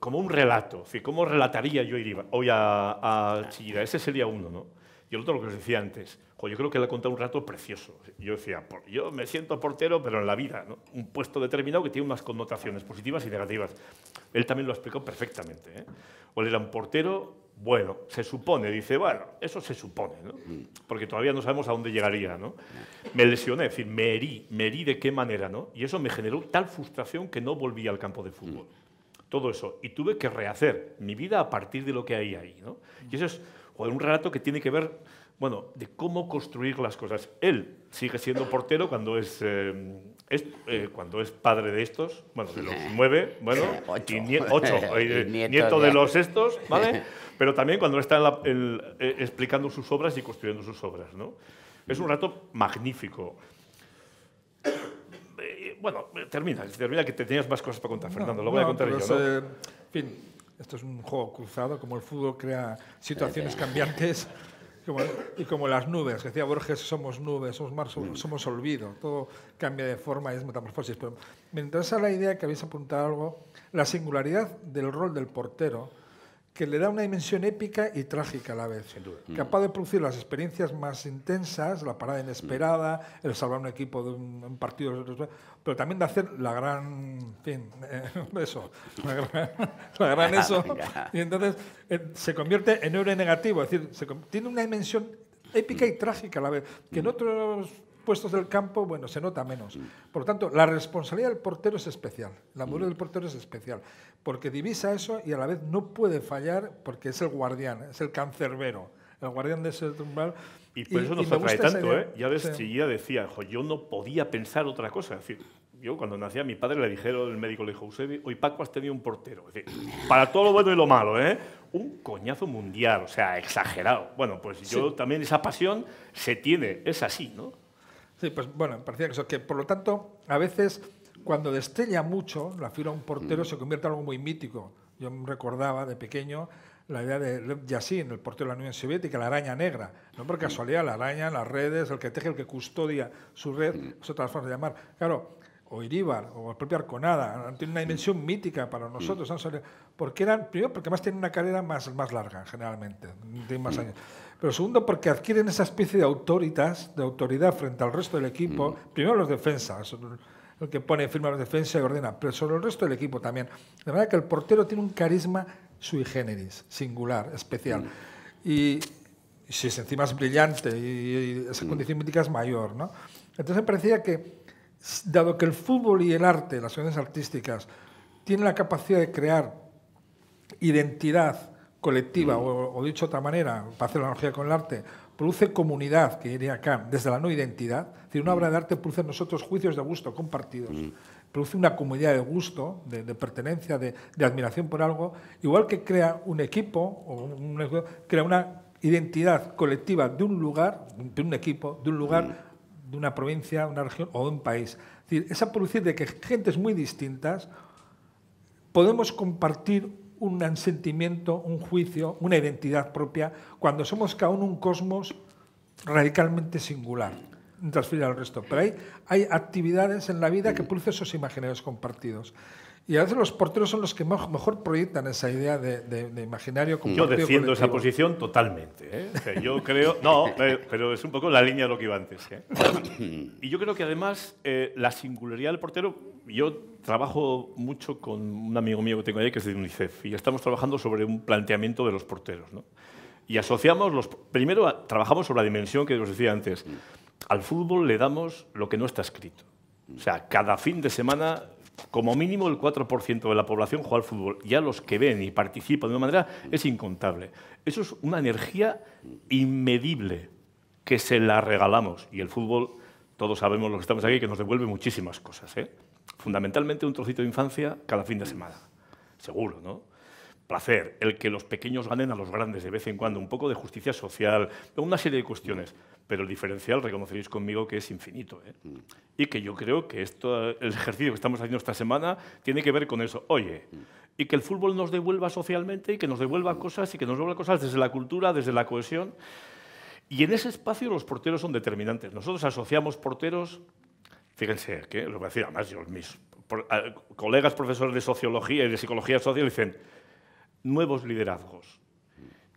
como un relato, ¿cómo relataría yo hoy a, a Ese sería uno, ¿no? Y el otro lo que os decía antes, yo creo que le ha contado un rato precioso. Yo decía, yo me siento portero, pero en la vida, ¿no? un puesto determinado que tiene unas connotaciones positivas y negativas. Él también lo explicó perfectamente. ¿eh? O él era un portero, bueno, se supone, dice, bueno, eso se supone, ¿no? Mm. porque todavía no sabemos a dónde llegaría. ¿no? Me lesioné, es decir, me herí, me herí de qué manera, ¿no? y eso me generó tal frustración que no volví al campo de fútbol. Mm. Todo eso. Y tuve que rehacer mi vida a partir de lo que hay ahí. ¿no? Y eso es o un relato que tiene que ver, bueno, de cómo construir las cosas. Él sigue siendo portero cuando es, eh, eh, cuando es padre de estos, bueno, de los nueve, bueno, ocho. nieto, de los estos, ¿vale? Pero también cuando está eh, explicando sus obras y construyendo sus obras, ¿no? Es un rato magnífico bueno, termina, termina que te tenías más cosas para contar, Fernando, lo voy a contar yo. ¿no? fin, esto es un juego cruzado, como el fútbol crea situaciones cambiantes y como las nubes. Decía Borges, somos nubes, somos mar, somos olvido. Todo cambia de forma y es metamorfosis. Pero me interesa la idea que habéis apuntado algo, la singularidad del rol del portero que le da una dimensión épica y trágica a la vez. Capaz de mm. producir las experiencias más intensas, la parada inesperada, mm. el salvar un equipo de un, partido, pero también de hacer la gran, fin, eh, eso, la gran, eso, y entonces eh, se convierte en héroe negativo, es decir, tiene una dimensión épica y trágica a la vez, que en mm. otros puestos del campo, bueno, se nota menos. Por lo tanto, la responsabilidad del portero es especial, la moral del portero es especial, porque divisa eso y a la vez no puede fallar porque es el guardián, es el cancerbero, el guardián de ese tumbal. Y por eso nos atrae tanto, ¿eh? Ya ves, sí. decía, yo no podía pensar otra cosa. Es decir, yo cuando nací a mi padre le dijeron, el médico le dijo, hoy Paco has tenido un portero. Es decir, para todo lo bueno y lo malo, ¿eh? Un coñazo mundial, o sea, exagerado. Bueno, pues yo también esa pasión se tiene, es así, ¿no? Sí, pues bueno, parecía que eso, que por lo tanto, a veces cuando destella mucho, la figura de un portero mm. se convierte en algo muy mítico. Yo recordaba de pequeño la idea de Lev Yassin, el portero de la Unión Soviética, la araña negra. No por mm. casualidad, la araña, las redes, el que teje, el que custodia su red, mm. es otra forma de llamar. Claro, o Iríbar, o el propio Arconada, tiene una dimensión mítica para nosotros, porque eran, primero, porque más tienen una carrera más, más larga, generalmente, de más años. Pero segundo, porque adquieren esa especie de autoritas, de autoridad frente al resto del equipo. Mm. Primero los defensas, el que pone firma los defensas y ordena, pero sobre el resto del equipo también. De manera que el portero tiene un carisma sui generis, singular, especial. Mm. Y, si es encima es brillante y, esa mm. condición mítica es mayor, ¿no? Entonces me parecía que, dado que el fútbol y el arte, las acciones artísticas, tienen la capacidad de crear identidad colectiva, mm. o, dicho de otra manera, para hacer la analogía con el arte, produce comunidad, que iría acá desde la no identidad. Es decir, una mm. obra de arte produce nosotros juicios de gusto compartidos. Mm. Produce una comunidad de gusto, de, pertenencia, de, admiración por algo, igual que crea un equipo, o crea una identidad colectiva de un lugar, de un equipo, de un lugar, de una provincia, una región o de un país. Es decir, esa producir de que gentes muy distintas podemos compartir un sentimiento, un juicio, una identidad propia, cuando somos cada uno un cosmos radicalmente singular, transferible al resto. Pero hay, hay actividades en la vida que producen esos imaginarios compartidos. Y a veces los porteros son los que mejor proyectan esa idea de, de, de imaginario. Yo defiendo esa posición totalmente. ¿eh? yo creo. No, eh, pero es un poco la línea de lo que iba antes. ¿eh? Y yo creo que además la singularidad del portero. Yo trabajo mucho con un amigo mío que tengo ahí, que es de UNICEF, y estamos trabajando sobre un planteamiento de los porteros. ¿no? Y asociamos los. Primero, trabajamos sobre la dimensión que os decía antes. Al fútbol le damos lo que no está escrito. O sea, cada fin de semana como mínimo el 4% de la población juega al fútbol. Ya los que ven y participan de una manera es incontable. Eso es una energía inmedible que se la regalamos. Y el fútbol, todos sabemos los que estamos aquí, que nos devuelve muchísimas cosas. ¿eh? Fundamentalmente un trocito de infancia cada fin de semana. Seguro, ¿no? placer, el que los pequeños ganen a los grandes de vez en cuando, un poco de justicia social, una serie de cuestiones. Pero el diferencial, reconoceréis conmigo, que es infinito. ¿eh? Mm. Y que yo creo que esto, el ejercicio que estamos haciendo esta semana tiene que ver con eso. Oye, mm. y que el fútbol nos devuelva socialmente y que nos devuelva cosas y que nos devuelva cosas desde la cultura, desde la cohesión. Y en ese espacio los porteros son determinantes. Nosotros asociamos porteros, fíjense, que lo voy a decir además yo, mis colegas profesores de sociología y de psicología social dicen, nuevos liderazgos.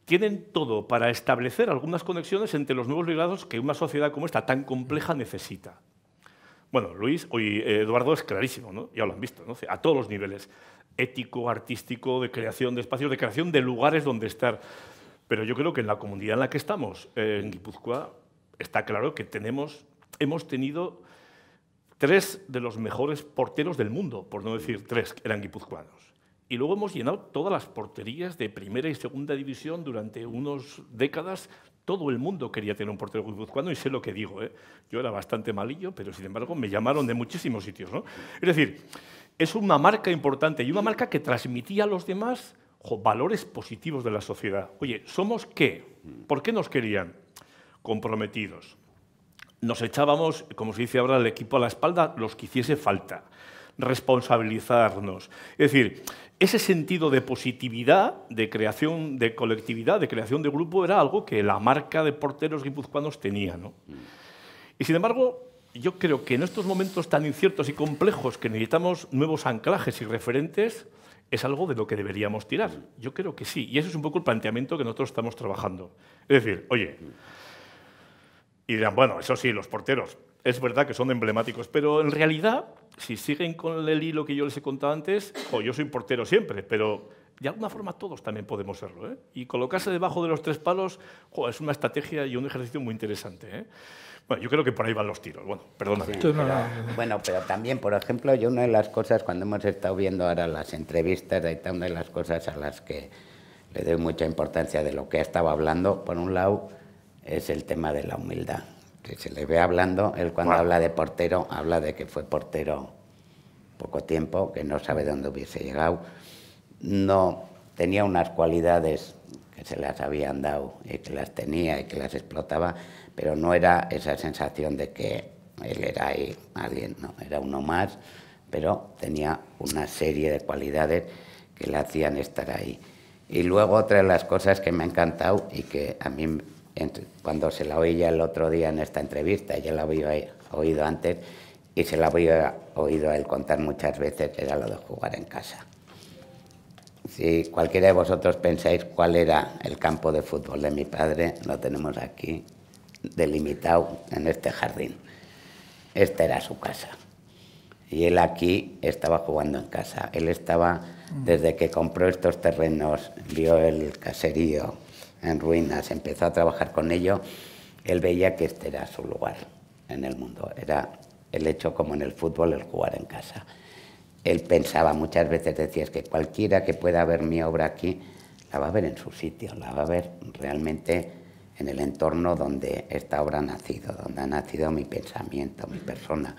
Tienen todo para establecer algunas conexiones entre los nuevos liderazgos que una sociedad como esta tan compleja necesita. Bueno, Luis, hoy eh, Eduardo es clarísimo, ya lo han visto, ¿no? a todos los niveles, ético, artístico, de creación de espacios, de creación de lugares donde estar. Pero yo creo que en la comunidad en la que estamos, eh, en Guipúzcoa, está claro que tenemos, hemos tenido tres de los mejores porteros del mundo, por no decir tres, eran guipuzcoanos. Y luego hemos llenado todas las porterías de primera y segunda división durante unas décadas. Todo el mundo quería tener un portero guipuzcoano y sé lo que digo. ¿eh? Yo era bastante malillo, pero sin embargo me llamaron de muchísimos sitios. Es decir, es una marca importante y una marca que transmitía a los demás valores positivos de la sociedad. Oye, ¿somos qué? ¿Por qué nos querían? Comprometidos. Nos echábamos, como se dice ahora, el equipo a la espalda, los que hiciese falta responsabilizarnos. Es decir, ese sentido de positividad, de creación de colectividad, de creación de grupo, era algo que la marca de porteros guipuzcoanos tenía. Y sin embargo, yo creo que en estos momentos tan inciertos y complejos que necesitamos nuevos anclajes y referentes, es algo de lo que deberíamos tirar. Yo creo que sí. Y ese es un poco el planteamiento que nosotros estamos trabajando. Es decir, oye, y dirán, bueno, eso sí, los porteros, es verdad que son emblemáticos, pero en realidad si siguen con el hilo que yo les he contado antes, o yo soy portero siempre, pero de alguna forma todos también podemos serlo. ¿eh? Y colocarse debajo de los tres palos es una estrategia y un ejercicio muy interesante. ¿eh? Bueno, yo creo que por ahí van los tiros. Bueno, perdona. Bueno, pero también, por ejemplo, yo una de las cosas, cuando hemos estado viendo ahora las entrevistas, hay una de las cosas a las que le doy mucha importancia de lo que estado hablando, por un lado, es el tema de la humildad se le ve hablando, él cuando habla de portero, habla de que fue portero poco tiempo, que no sabe dónde hubiese llegado. No tenía unas cualidades que se las habían dado y que las tenía y que las explotaba, pero no era esa sensación de que él era ahí alguien, no, era uno más, pero tenía una serie de cualidades que le hacían estar ahí. Y luego otra de las cosas que me ha encantado y que a mí cuando se la oí ya el otro día en esta entrevista, ya la había oído antes y se la había oído él contar muchas veces, era lo de jugar en casa. Si cualquiera de vosotros pensáis cuál era el campo de fútbol de mi padre, lo tenemos aquí delimitado en este jardín. Esta era su casa. Y él aquí estaba jugando en casa. Él estaba, mm. desde que compró estos terrenos, vio el caserío, en ruinas, empezó a trabajar con ello, él veía que este era su lugar en el mundo. Era el hecho como en el fútbol, el jugar en casa. Él pensaba muchas veces, decía, es que cualquiera que pueda ver mi obra aquí, la va a ver en su sitio, la va a ver realmente en el entorno donde esta obra ha nacido, donde ha nacido mi pensamiento, mi persona.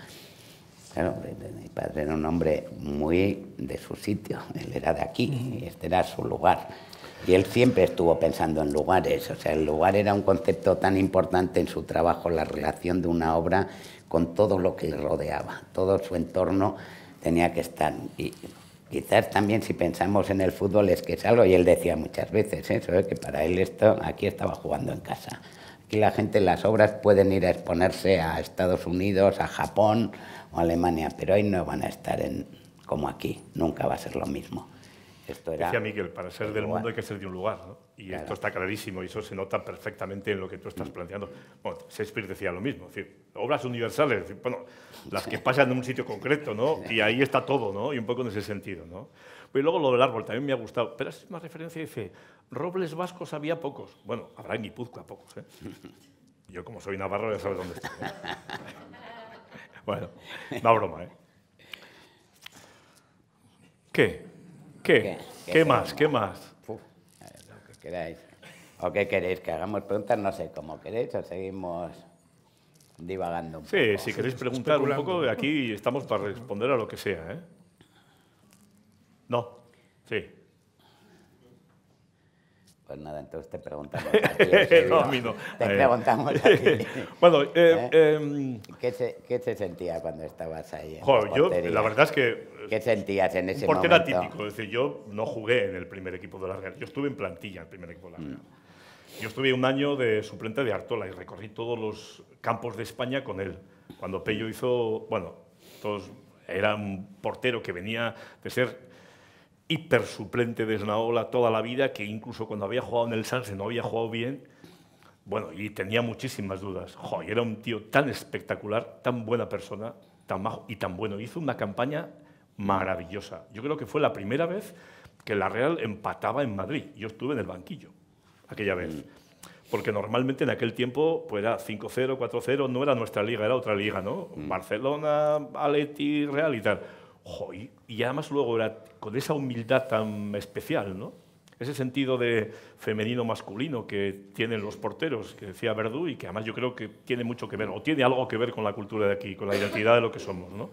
mi padre era un hombre muy de su sitio, él era de aquí, este era su lugar. Y él siempre estuvo pensando en lugares, o sea, el lugar era un concepto tan importante en su trabajo, la relación de una obra con todo lo que le rodeaba, todo su entorno tenía que estar. Y quizás también si pensamos en el fútbol es que es algo, y él decía muchas veces eso, ¿eh? que para él esto, aquí estaba jugando en casa. Aquí la gente, las obras pueden ir a exponerse a Estados Unidos, a Japón o a Alemania, pero ahí no van a estar en, como aquí, nunca va a ser lo mismo. Decía Miguel, para ser del mundo hay que ser de un lugar, ¿no? Y esto está clarísimo y eso se nota perfectamente en lo que tú estás planteando. Bueno, Shakespeare decía lo mismo, es decir, obras universales, bueno, las que pasan en un sitio concreto, ¿no? Y ahí está todo, ¿no? Y un poco en ese sentido, ¿no? Pero luego lo del árbol también me ha gustado. Pero es una referencia, dice, robles vascos había pocos. Bueno, habrá en a pocos, ¿eh? Yo como soy navarro ya sabes dónde estoy. ¿eh? bueno, no broma, ¿eh? ¿Qué? ¿Qué? ¿Qué, más? ¿Qué más? lo que queráis. ¿O qué queréis? ¿Que hagamos preguntas? No sé, cómo queréis, o seguimos divagando un sí, si queréis preguntar un poco, aquí estamos para responder a lo que sea. ¿eh? No, sí. Pues nada, entonces te preguntamos. A ti, Te preguntamos. A ti. bueno, eh, ¿Eh? Em, ¿Qué, se, sentía cuando estabas ahí? la verdad es que. ¿Qué sentías en ese Porque momento? típico. Es decir, yo no jugué en el primer equipo de la Real. Yo estuve en plantilla en el primer equipo de la Real. Mm. Yo estuve un año de suplente de Artola y recorrí todos los campos de España con él. Cuando Pello hizo. Bueno, todos, era un portero que venía de ser hiper suplente de Snaola toda la vida, que incluso cuando había jugado en el Sanse no había jugado bien. Bueno, y tenía muchísimas dudas. Jo, era un tío tan espectacular, tan buena persona, tan majo y tan bueno. Hizo una campaña maravillosa. Yo creo que fue la primera vez que la Real empataba en Madrid. Yo estuve en el banquillo aquella vez. Mm. Porque normalmente en aquel tiempo pues era 5-0, 4-0, no era nuestra liga, era otra liga, ¿no? Mm. Barcelona, Aleti, Real y tal. Y además luego era con esa humildad tan especial, ¿no? Ese sentido de femenino-masculino que tienen los porteros, que decía Verdú, y que además yo creo que tiene mucho que ver, o tiene algo que ver con la cultura de aquí, con la identidad de lo que somos, ¿no?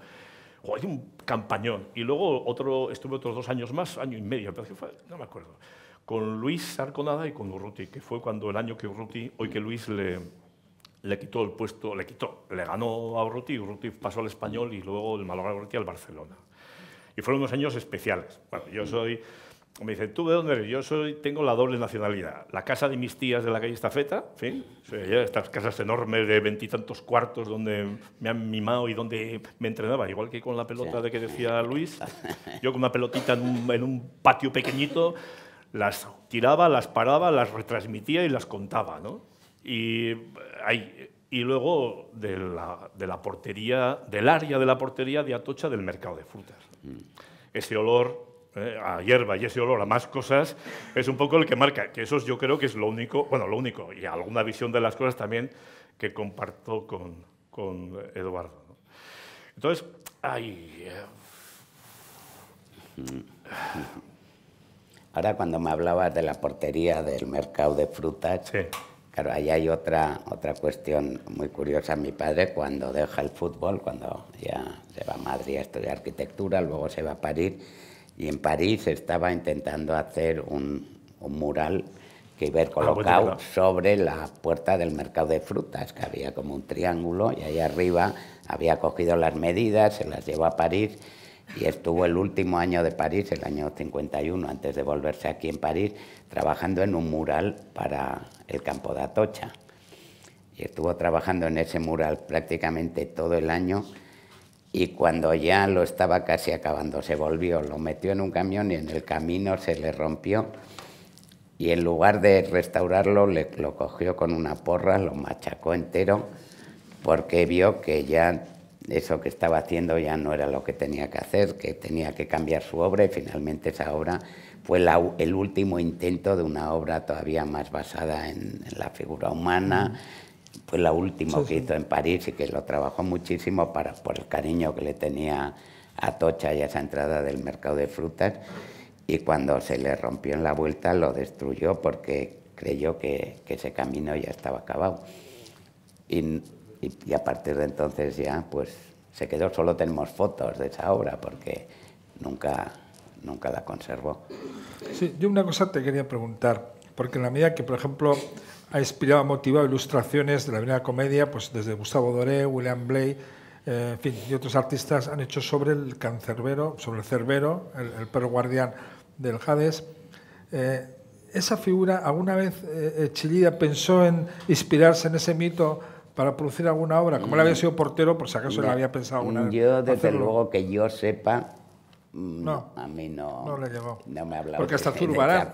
hay un campañón. Y luego otro, estuve otros dos años más, año y medio, no me acuerdo, con Luis Arconada y con Urruti, que fue cuando el año que Urruti, hoy que Luis le, le quitó el puesto, le quitó, le ganó a Urruti, Urruti pasó al español y luego el malogrado Urruti al Barcelona. Y fueron unos años especiales. Bueno, yo soy, me dicen, ¿tú de dónde eres? Yo soy, tengo la doble nacionalidad. La casa de mis tías de la calle Estafeta, ¿sí? fin estas casas enormes de veintitantos cuartos donde me han mimado y donde me entrenaba, igual que con la pelota de que decía Luis. Yo con una pelotita en un patio pequeñito las tiraba, las paraba, las retransmitía y las contaba, ¿no? Y, hay, y luego de la, de la, portería, del área de la portería de Atocha del mercado de frutas. Mm. Ese olor eh, a hierba y ese olor a más cosas es un poco el que marca, que eso yo creo que es lo único, bueno, lo único, y alguna visión de las cosas también que comparto con, con Eduardo. Entonces, ay... Eh. Mm. Ahora cuando me hablabas de la portería del mercado de frutas, sí. Claro, ahí hay otra, otra cuestión muy curiosa. Mi padre cuando deja el fútbol, cuando ya se va a Madrid a estudiar arquitectura, luego se va a París, y en París estaba intentando hacer un, mural que iba a haber colocado ah, sobre la puerta del mercado de frutas, que había como un triángulo, y ahí arriba había cogido las medidas, se las llevó a París y estuvo el último año de París, el año 51, antes de volverse aquí en París, trabajando en un mural para el campo de Atocha. Y estuvo trabajando en ese mural prácticamente todo el año y cuando ya lo estaba casi acabando, se volvió, lo metió en un camión y en el camino se le rompió y en lugar de restaurarlo, lo cogió con una porra, lo machacó entero porque vio que ya eso que estaba haciendo ya no era lo que tenía que hacer, que tenía que cambiar su obra y finalmente esa obra fue el último intento de una obra todavía más basada en, la figura humana. Fue la última que hizo en París y que lo trabajó muchísimo para, por el cariño que le tenía a Tocha y a esa entrada del mercado de frutas. Y cuando se le rompió en la vuelta lo destruyó porque creyó que, ese camino ya estaba acabado. Y, a partir de entonces ya, pues se quedó, solo tenemos fotos de esa obra porque nunca, nunca la conservó. Sí, yo una cosa te quería preguntar, porque en la medida que, por ejemplo, ha inspirado, motivado ilustraciones de la Primera Comedia, pues desde Gustavo Doré, William Blake, eh, en fin, y otros artistas han hecho sobre el cancerbero, sobre el cerbero, el, perro guardián del Hades. Eh, ¿Esa figura alguna vez eh, Chillida, pensó en inspirarse en ese mito para producir alguna obra? Como él había mm. sido portero, por si acaso no, le había pensado alguna Yo, desde luego, que yo sepa, mm, no, a mí no. No le llevó. No me hablaba. Porque hasta Zurbarán,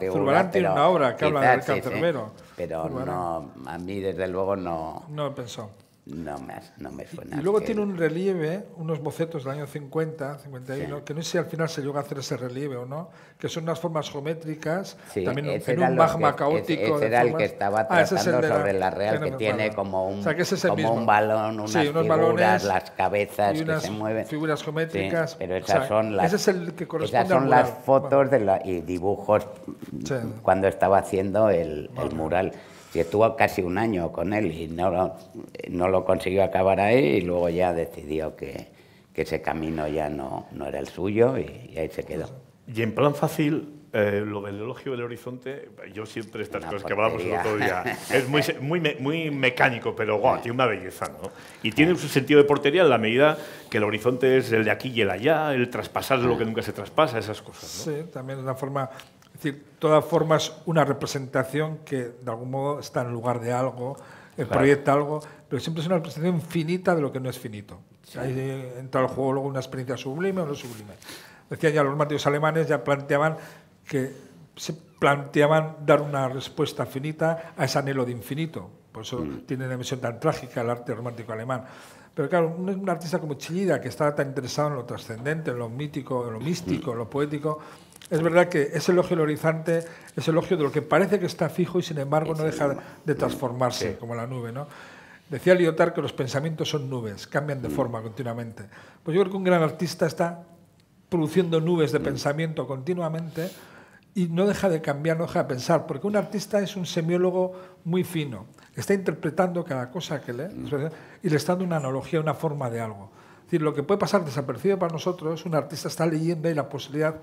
tiene una obra que habla del cancerbero. pero no, a mí desde luego no. No pensó. No más, no me fue nada. Y luego tiene un relieve, unos bocetos del año 50, 51, que no sé si al final se llegó a hacer ese relieve o no, que son unas formas geométricas, también en un magma caótico. Ese, era el que estaba ah, tratando sobre la real, que, tiene como un, como un balón, unas figuras, las cabezas que se mueven. figuras geométricas. pero esas son las, fotos de la, y dibujos cuando estaba haciendo el, el mural y estuvo casi un año con él y no lo, no lo consiguió acabar ahí y luego ya decidió que, que ese camino ya no, no era el suyo y, ahí se quedó. Y en plan fácil, eh, lo del elogio del horizonte, yo siempre estas cosas que hablamos el otro día, es muy, muy, muy mecánico, pero guau, tiene una belleza, ¿no? Y tiene un sentido de portería en la medida que el horizonte es el de aquí y el allá, el traspasar lo ah. que nunca se traspasa, esas cosas, ¿no? Sí, también es una forma es decir, toda forma es una representación que de algún modo está en lugar de algo, eh, proyecta algo, pero siempre es una representación finita de lo que no es finito. Sí. Ahí eh, entra el juego luego una experiencia sublime o no sublime. Decían ya los románticos alemanes, ya planteaban que se planteaban dar una respuesta finita a ese anhelo de infinito. Por eso mm. tiene una dimensión tan trágica el arte romántico alemán. Pero claro, un, un artista como Chillida, que estaba tan interesado en lo trascendente, en lo mítico, en lo místico, en lo poético, es verdad que ese elogio horizonte es elogio de lo que parece que está fijo y sin embargo no deja de transformarse, como la nube. ¿no? Decía Lyotard que los pensamientos son nubes, cambian de mm. forma continuamente. Pues yo creo que un gran artista está produciendo nubes de mm. pensamiento continuamente y no deja de cambiar, no deja de pensar, porque un artista es un semiólogo muy fino, está interpretando cada cosa que lee mm. y le está dando una analogía, una forma de algo. Es decir, lo que puede pasar desapercibido para nosotros, un artista está leyendo y la posibilidad,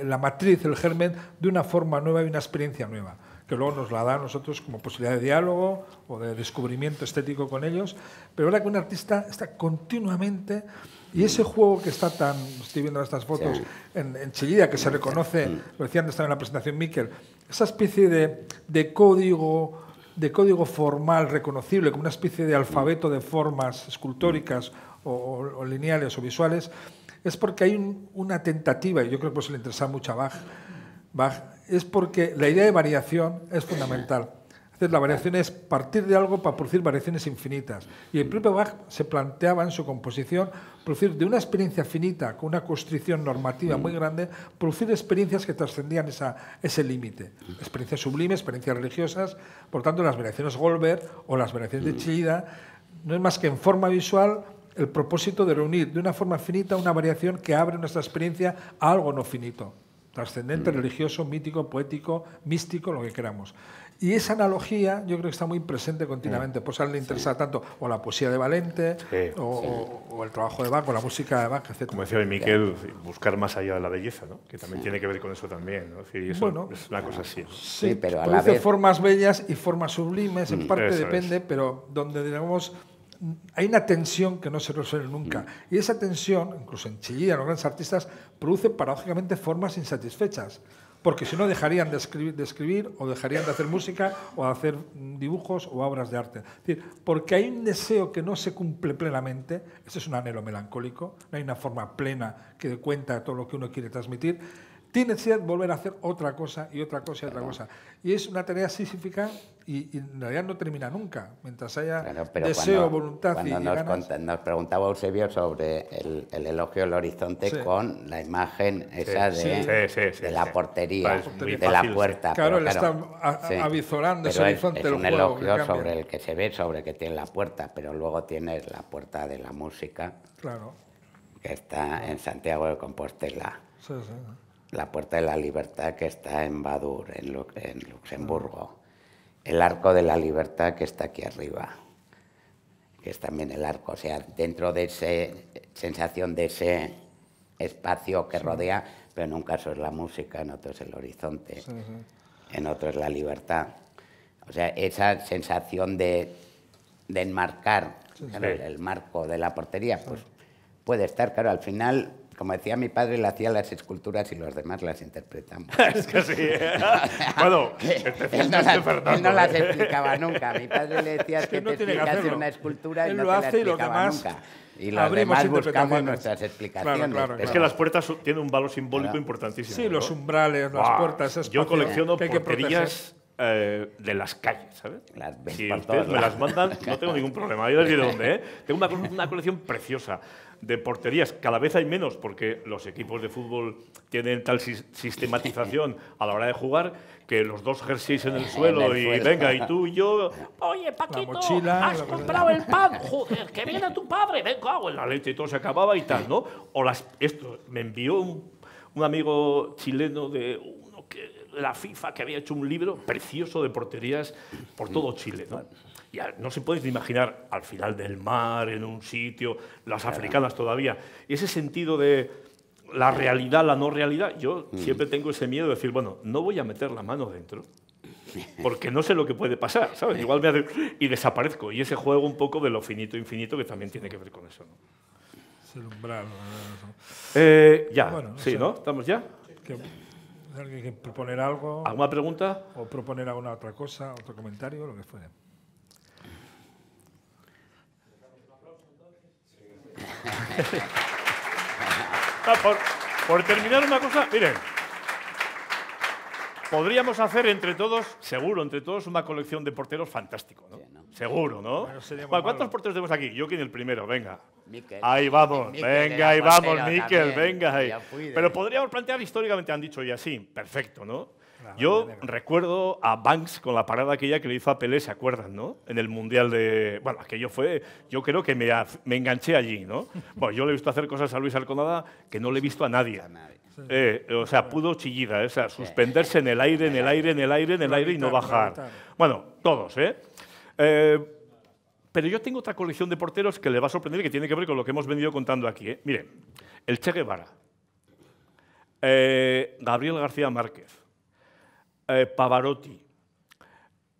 la matriz, el germen de una forma nueva y una experiencia nueva, que luego nos la da a nosotros como posibilidad de diálogo o de descubrimiento estético con ellos. Pero es verdad que un artista está continuamente... Y ese juego que está tan, estoy viendo estas fotos, en, en que se reconoce, mm. lo decían también en la presentación Miquel, esa especie de, de código de código formal reconocible, como una especie de alfabeto de formas escultóricas o, lineales o visuales, es porque hay una tentativa, y yo creo que por eso le interesa mucho a Bach, es porque la idea de variación es fundamental. la variación es partir de algo para producir variaciones infinitas. Y el propio Bach se planteaba en su composición producir de una experiencia finita, con una constricción normativa muy grande, producir experiencias que trascendían esa, ese límite. Experiencias sublimes, experiencias religiosas. Por tanto, las variaciones Goldberg o las variaciones de mm. Chida no es más que en forma visual el propósito de reunir de una forma finita una variación que abre nuestra experiencia a algo no finito, trascendente, mm. religioso, mítico, poético, místico, lo que queramos. Y esa analogía yo creo que está muy presente continuamente, mm. por eso le interesa tanto o la poesía de Valente, o, el trabajo de Bach, o la música de Bach, etc. Como decía Miquel, buscar más allá de la belleza, ¿no? que también tiene que ver con eso también. eso es una cosa así. Sí, pero a la vez... formas bellas y formas sublimes, en mm. parte depende, pero donde digamos hay una tensión que no se resuelve nunca. Mm. Y esa tensión, incluso en Chillida, los grandes artistas, produce paradójicamente formas insatisfechas. Porque si no, dejarían de escribir, o dejarían de hacer música o de hacer mm, dibujos o obras de arte. porque hay un deseo que no se cumple plenamente, ese es un anhelo melancólico, no hay una forma plena que dé cuenta de todo lo que uno quiere transmitir tiene que volver a hacer otra cosa y otra cosa y otra cosa. Y es una tarea sísifica y, en realidad no termina nunca, mientras haya deseo, voluntad y, nos, ganas. nos preguntaba Eusebio sobre el, elogio del horizonte con la imagen esa de, la portería, de la puerta. Claro, le está avizorando ese horizonte. Es, un elogio sobre el que se ve, sobre que tiene la puerta, pero luego tienes la puerta de la música, claro. que está en Santiago de Compostela. Sí, sí la Puerta de la Libertad que está en Badur, en, Luxemburgo, el Arco de la Libertad que está aquí arriba, que es también el arco, o sea, dentro de esa sensación de ese espacio que rodea, pero en un caso es la música, en otro es el horizonte, en otro es la libertad. O sea, esa sensación de, enmarcar el, el marco de la portería, pues puede estar, claro, al final como decía mi padre, él hacía las esculturas y los demás las interpretamos. es que sí. ¿eh? bueno, él, no las, él no las ¿eh? explicaba nunca. Mi padre le decía que, te explicase una escultura él y no lo te hace la explicaba y los demás... nunca. Y los Abrimos demás buscamos nuestras explicaciones. Es que las puertas tienen un valor simbólico importantísimo. Sí, los umbrales, las puertas, Yo colecciono que porterías eh, de las calles, ¿sabes? Las si ustedes me las mandan, no tengo ningún problema. Yo les diré dónde, ¿eh? Tengo una, una colección preciosa de porterías. Cada vez hay menos porque los equipos de fútbol tienen tal sistematización a la hora de jugar que los dos jerseys en el suelo y venga, y tú y yo. Oye, Paquito, has comprado el pan, joder, que viene tu padre, venga, en la leche y todo se acababa y tal, ¿no? O las, esto, me envió un, amigo chileno de uno que, la FIFA que había hecho un libro precioso de porterías por todo Chile, no se puede imaginar al final del mar, en un sitio, las africanas todavía. ese sentido de la realidad, la no realidad, yo mm. siempre tengo ese miedo de decir, bueno, no voy a meter la mano dentro. Porque no sé lo que puede pasar, ¿sabes? Igual me hace... y desaparezco. Y ese juego un poco de lo finito infinito que también tiene que ver con eso. ¿no? Eh, ya, sí, ¿no? ¿Estamos ya? ¿Alguien proponer algo? ¿Alguna pregunta? O proponer alguna otra cosa, otro comentario, lo que fuera. Ah, por, terminar una cosa, miren, podríamos hacer entre todos, seguro, entre todos una colección de porteros fantástico, ¿no? Seguro, ¿no? ¿Cuántos porteros tenemos aquí? Yo quien el primero, venga. Ahí vamos, venga, ahí vamos, Miquel, venga Pero podríamos plantear históricamente, han dicho, y así, perfecto, ¿no? Yo recuerdo a Banks con la parada aquella que le hizo a Pelé, ¿se acuerdan, no? En el Mundial de... Bueno, aquello fue... Yo creo que me, enganché allí, ¿no? bueno, yo le he visto hacer cosas a Luis Arconada que no le he visto a nadie. Eh, o sea, pudo chillida, ¿eh? sea, suspenderse en el aire, en el aire, en el aire, en el aire y no bajar. Bueno, todos, ¿eh? ¿eh? pero yo tengo otra colección de porteros que le va a sorprender y que tiene que ver con lo que hemos venido contando aquí. ¿eh? Mire, el Che Guevara, Gabriel García Márquez, eh, Pavarotti.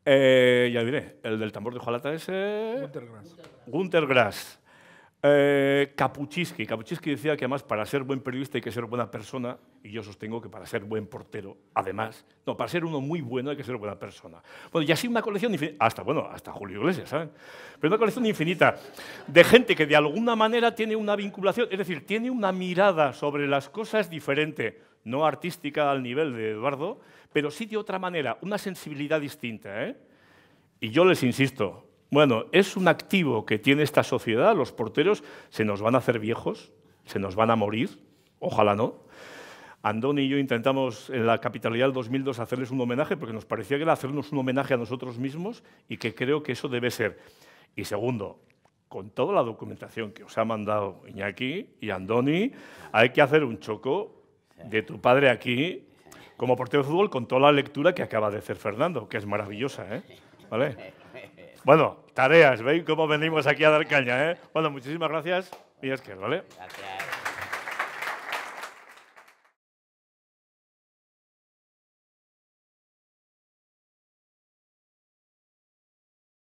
Eh, ya diré, el del tambor de Jalata es... Gunter Grass. Gunter Grass. Eh, decía que además para ser buen periodista hay que ser buena persona, y yo sostengo que para ser buen portero, además, no, para ser uno muy bueno hay que ser buena persona. Bueno, y así una colección infinita, hasta, bueno, hasta Julio Iglesias, ¿saben? Pero una colección infinita de gente que de alguna manera tiene una vinculación, es decir, tiene una mirada sobre las cosas diferente no artística al nivel de Eduardo, pero sí de otra manera, una sensibilidad distinta. ¿eh? Y yo les insisto, bueno, es un activo que tiene esta sociedad, los porteros se nos van a hacer viejos, se nos van a morir, ojalá no. Andoni y yo intentamos en la capitalidad del 2002 hacerles un homenaje porque nos parecía que era hacernos un homenaje a nosotros mismos y que creo que eso debe ser. Y segundo, con toda la documentación que os ha mandado Iñaki y Andoni, hay que hacer un choco de tu padre aquí como portero de fútbol con toda la lectura que acaba de hacer Fernando, que es maravillosa, ¿eh? ¿Vale? Bueno, tareas, ¿veis cómo venimos aquí a dar caña, eh? Bueno, muchísimas gracias y es que, ¿vale? Gracias.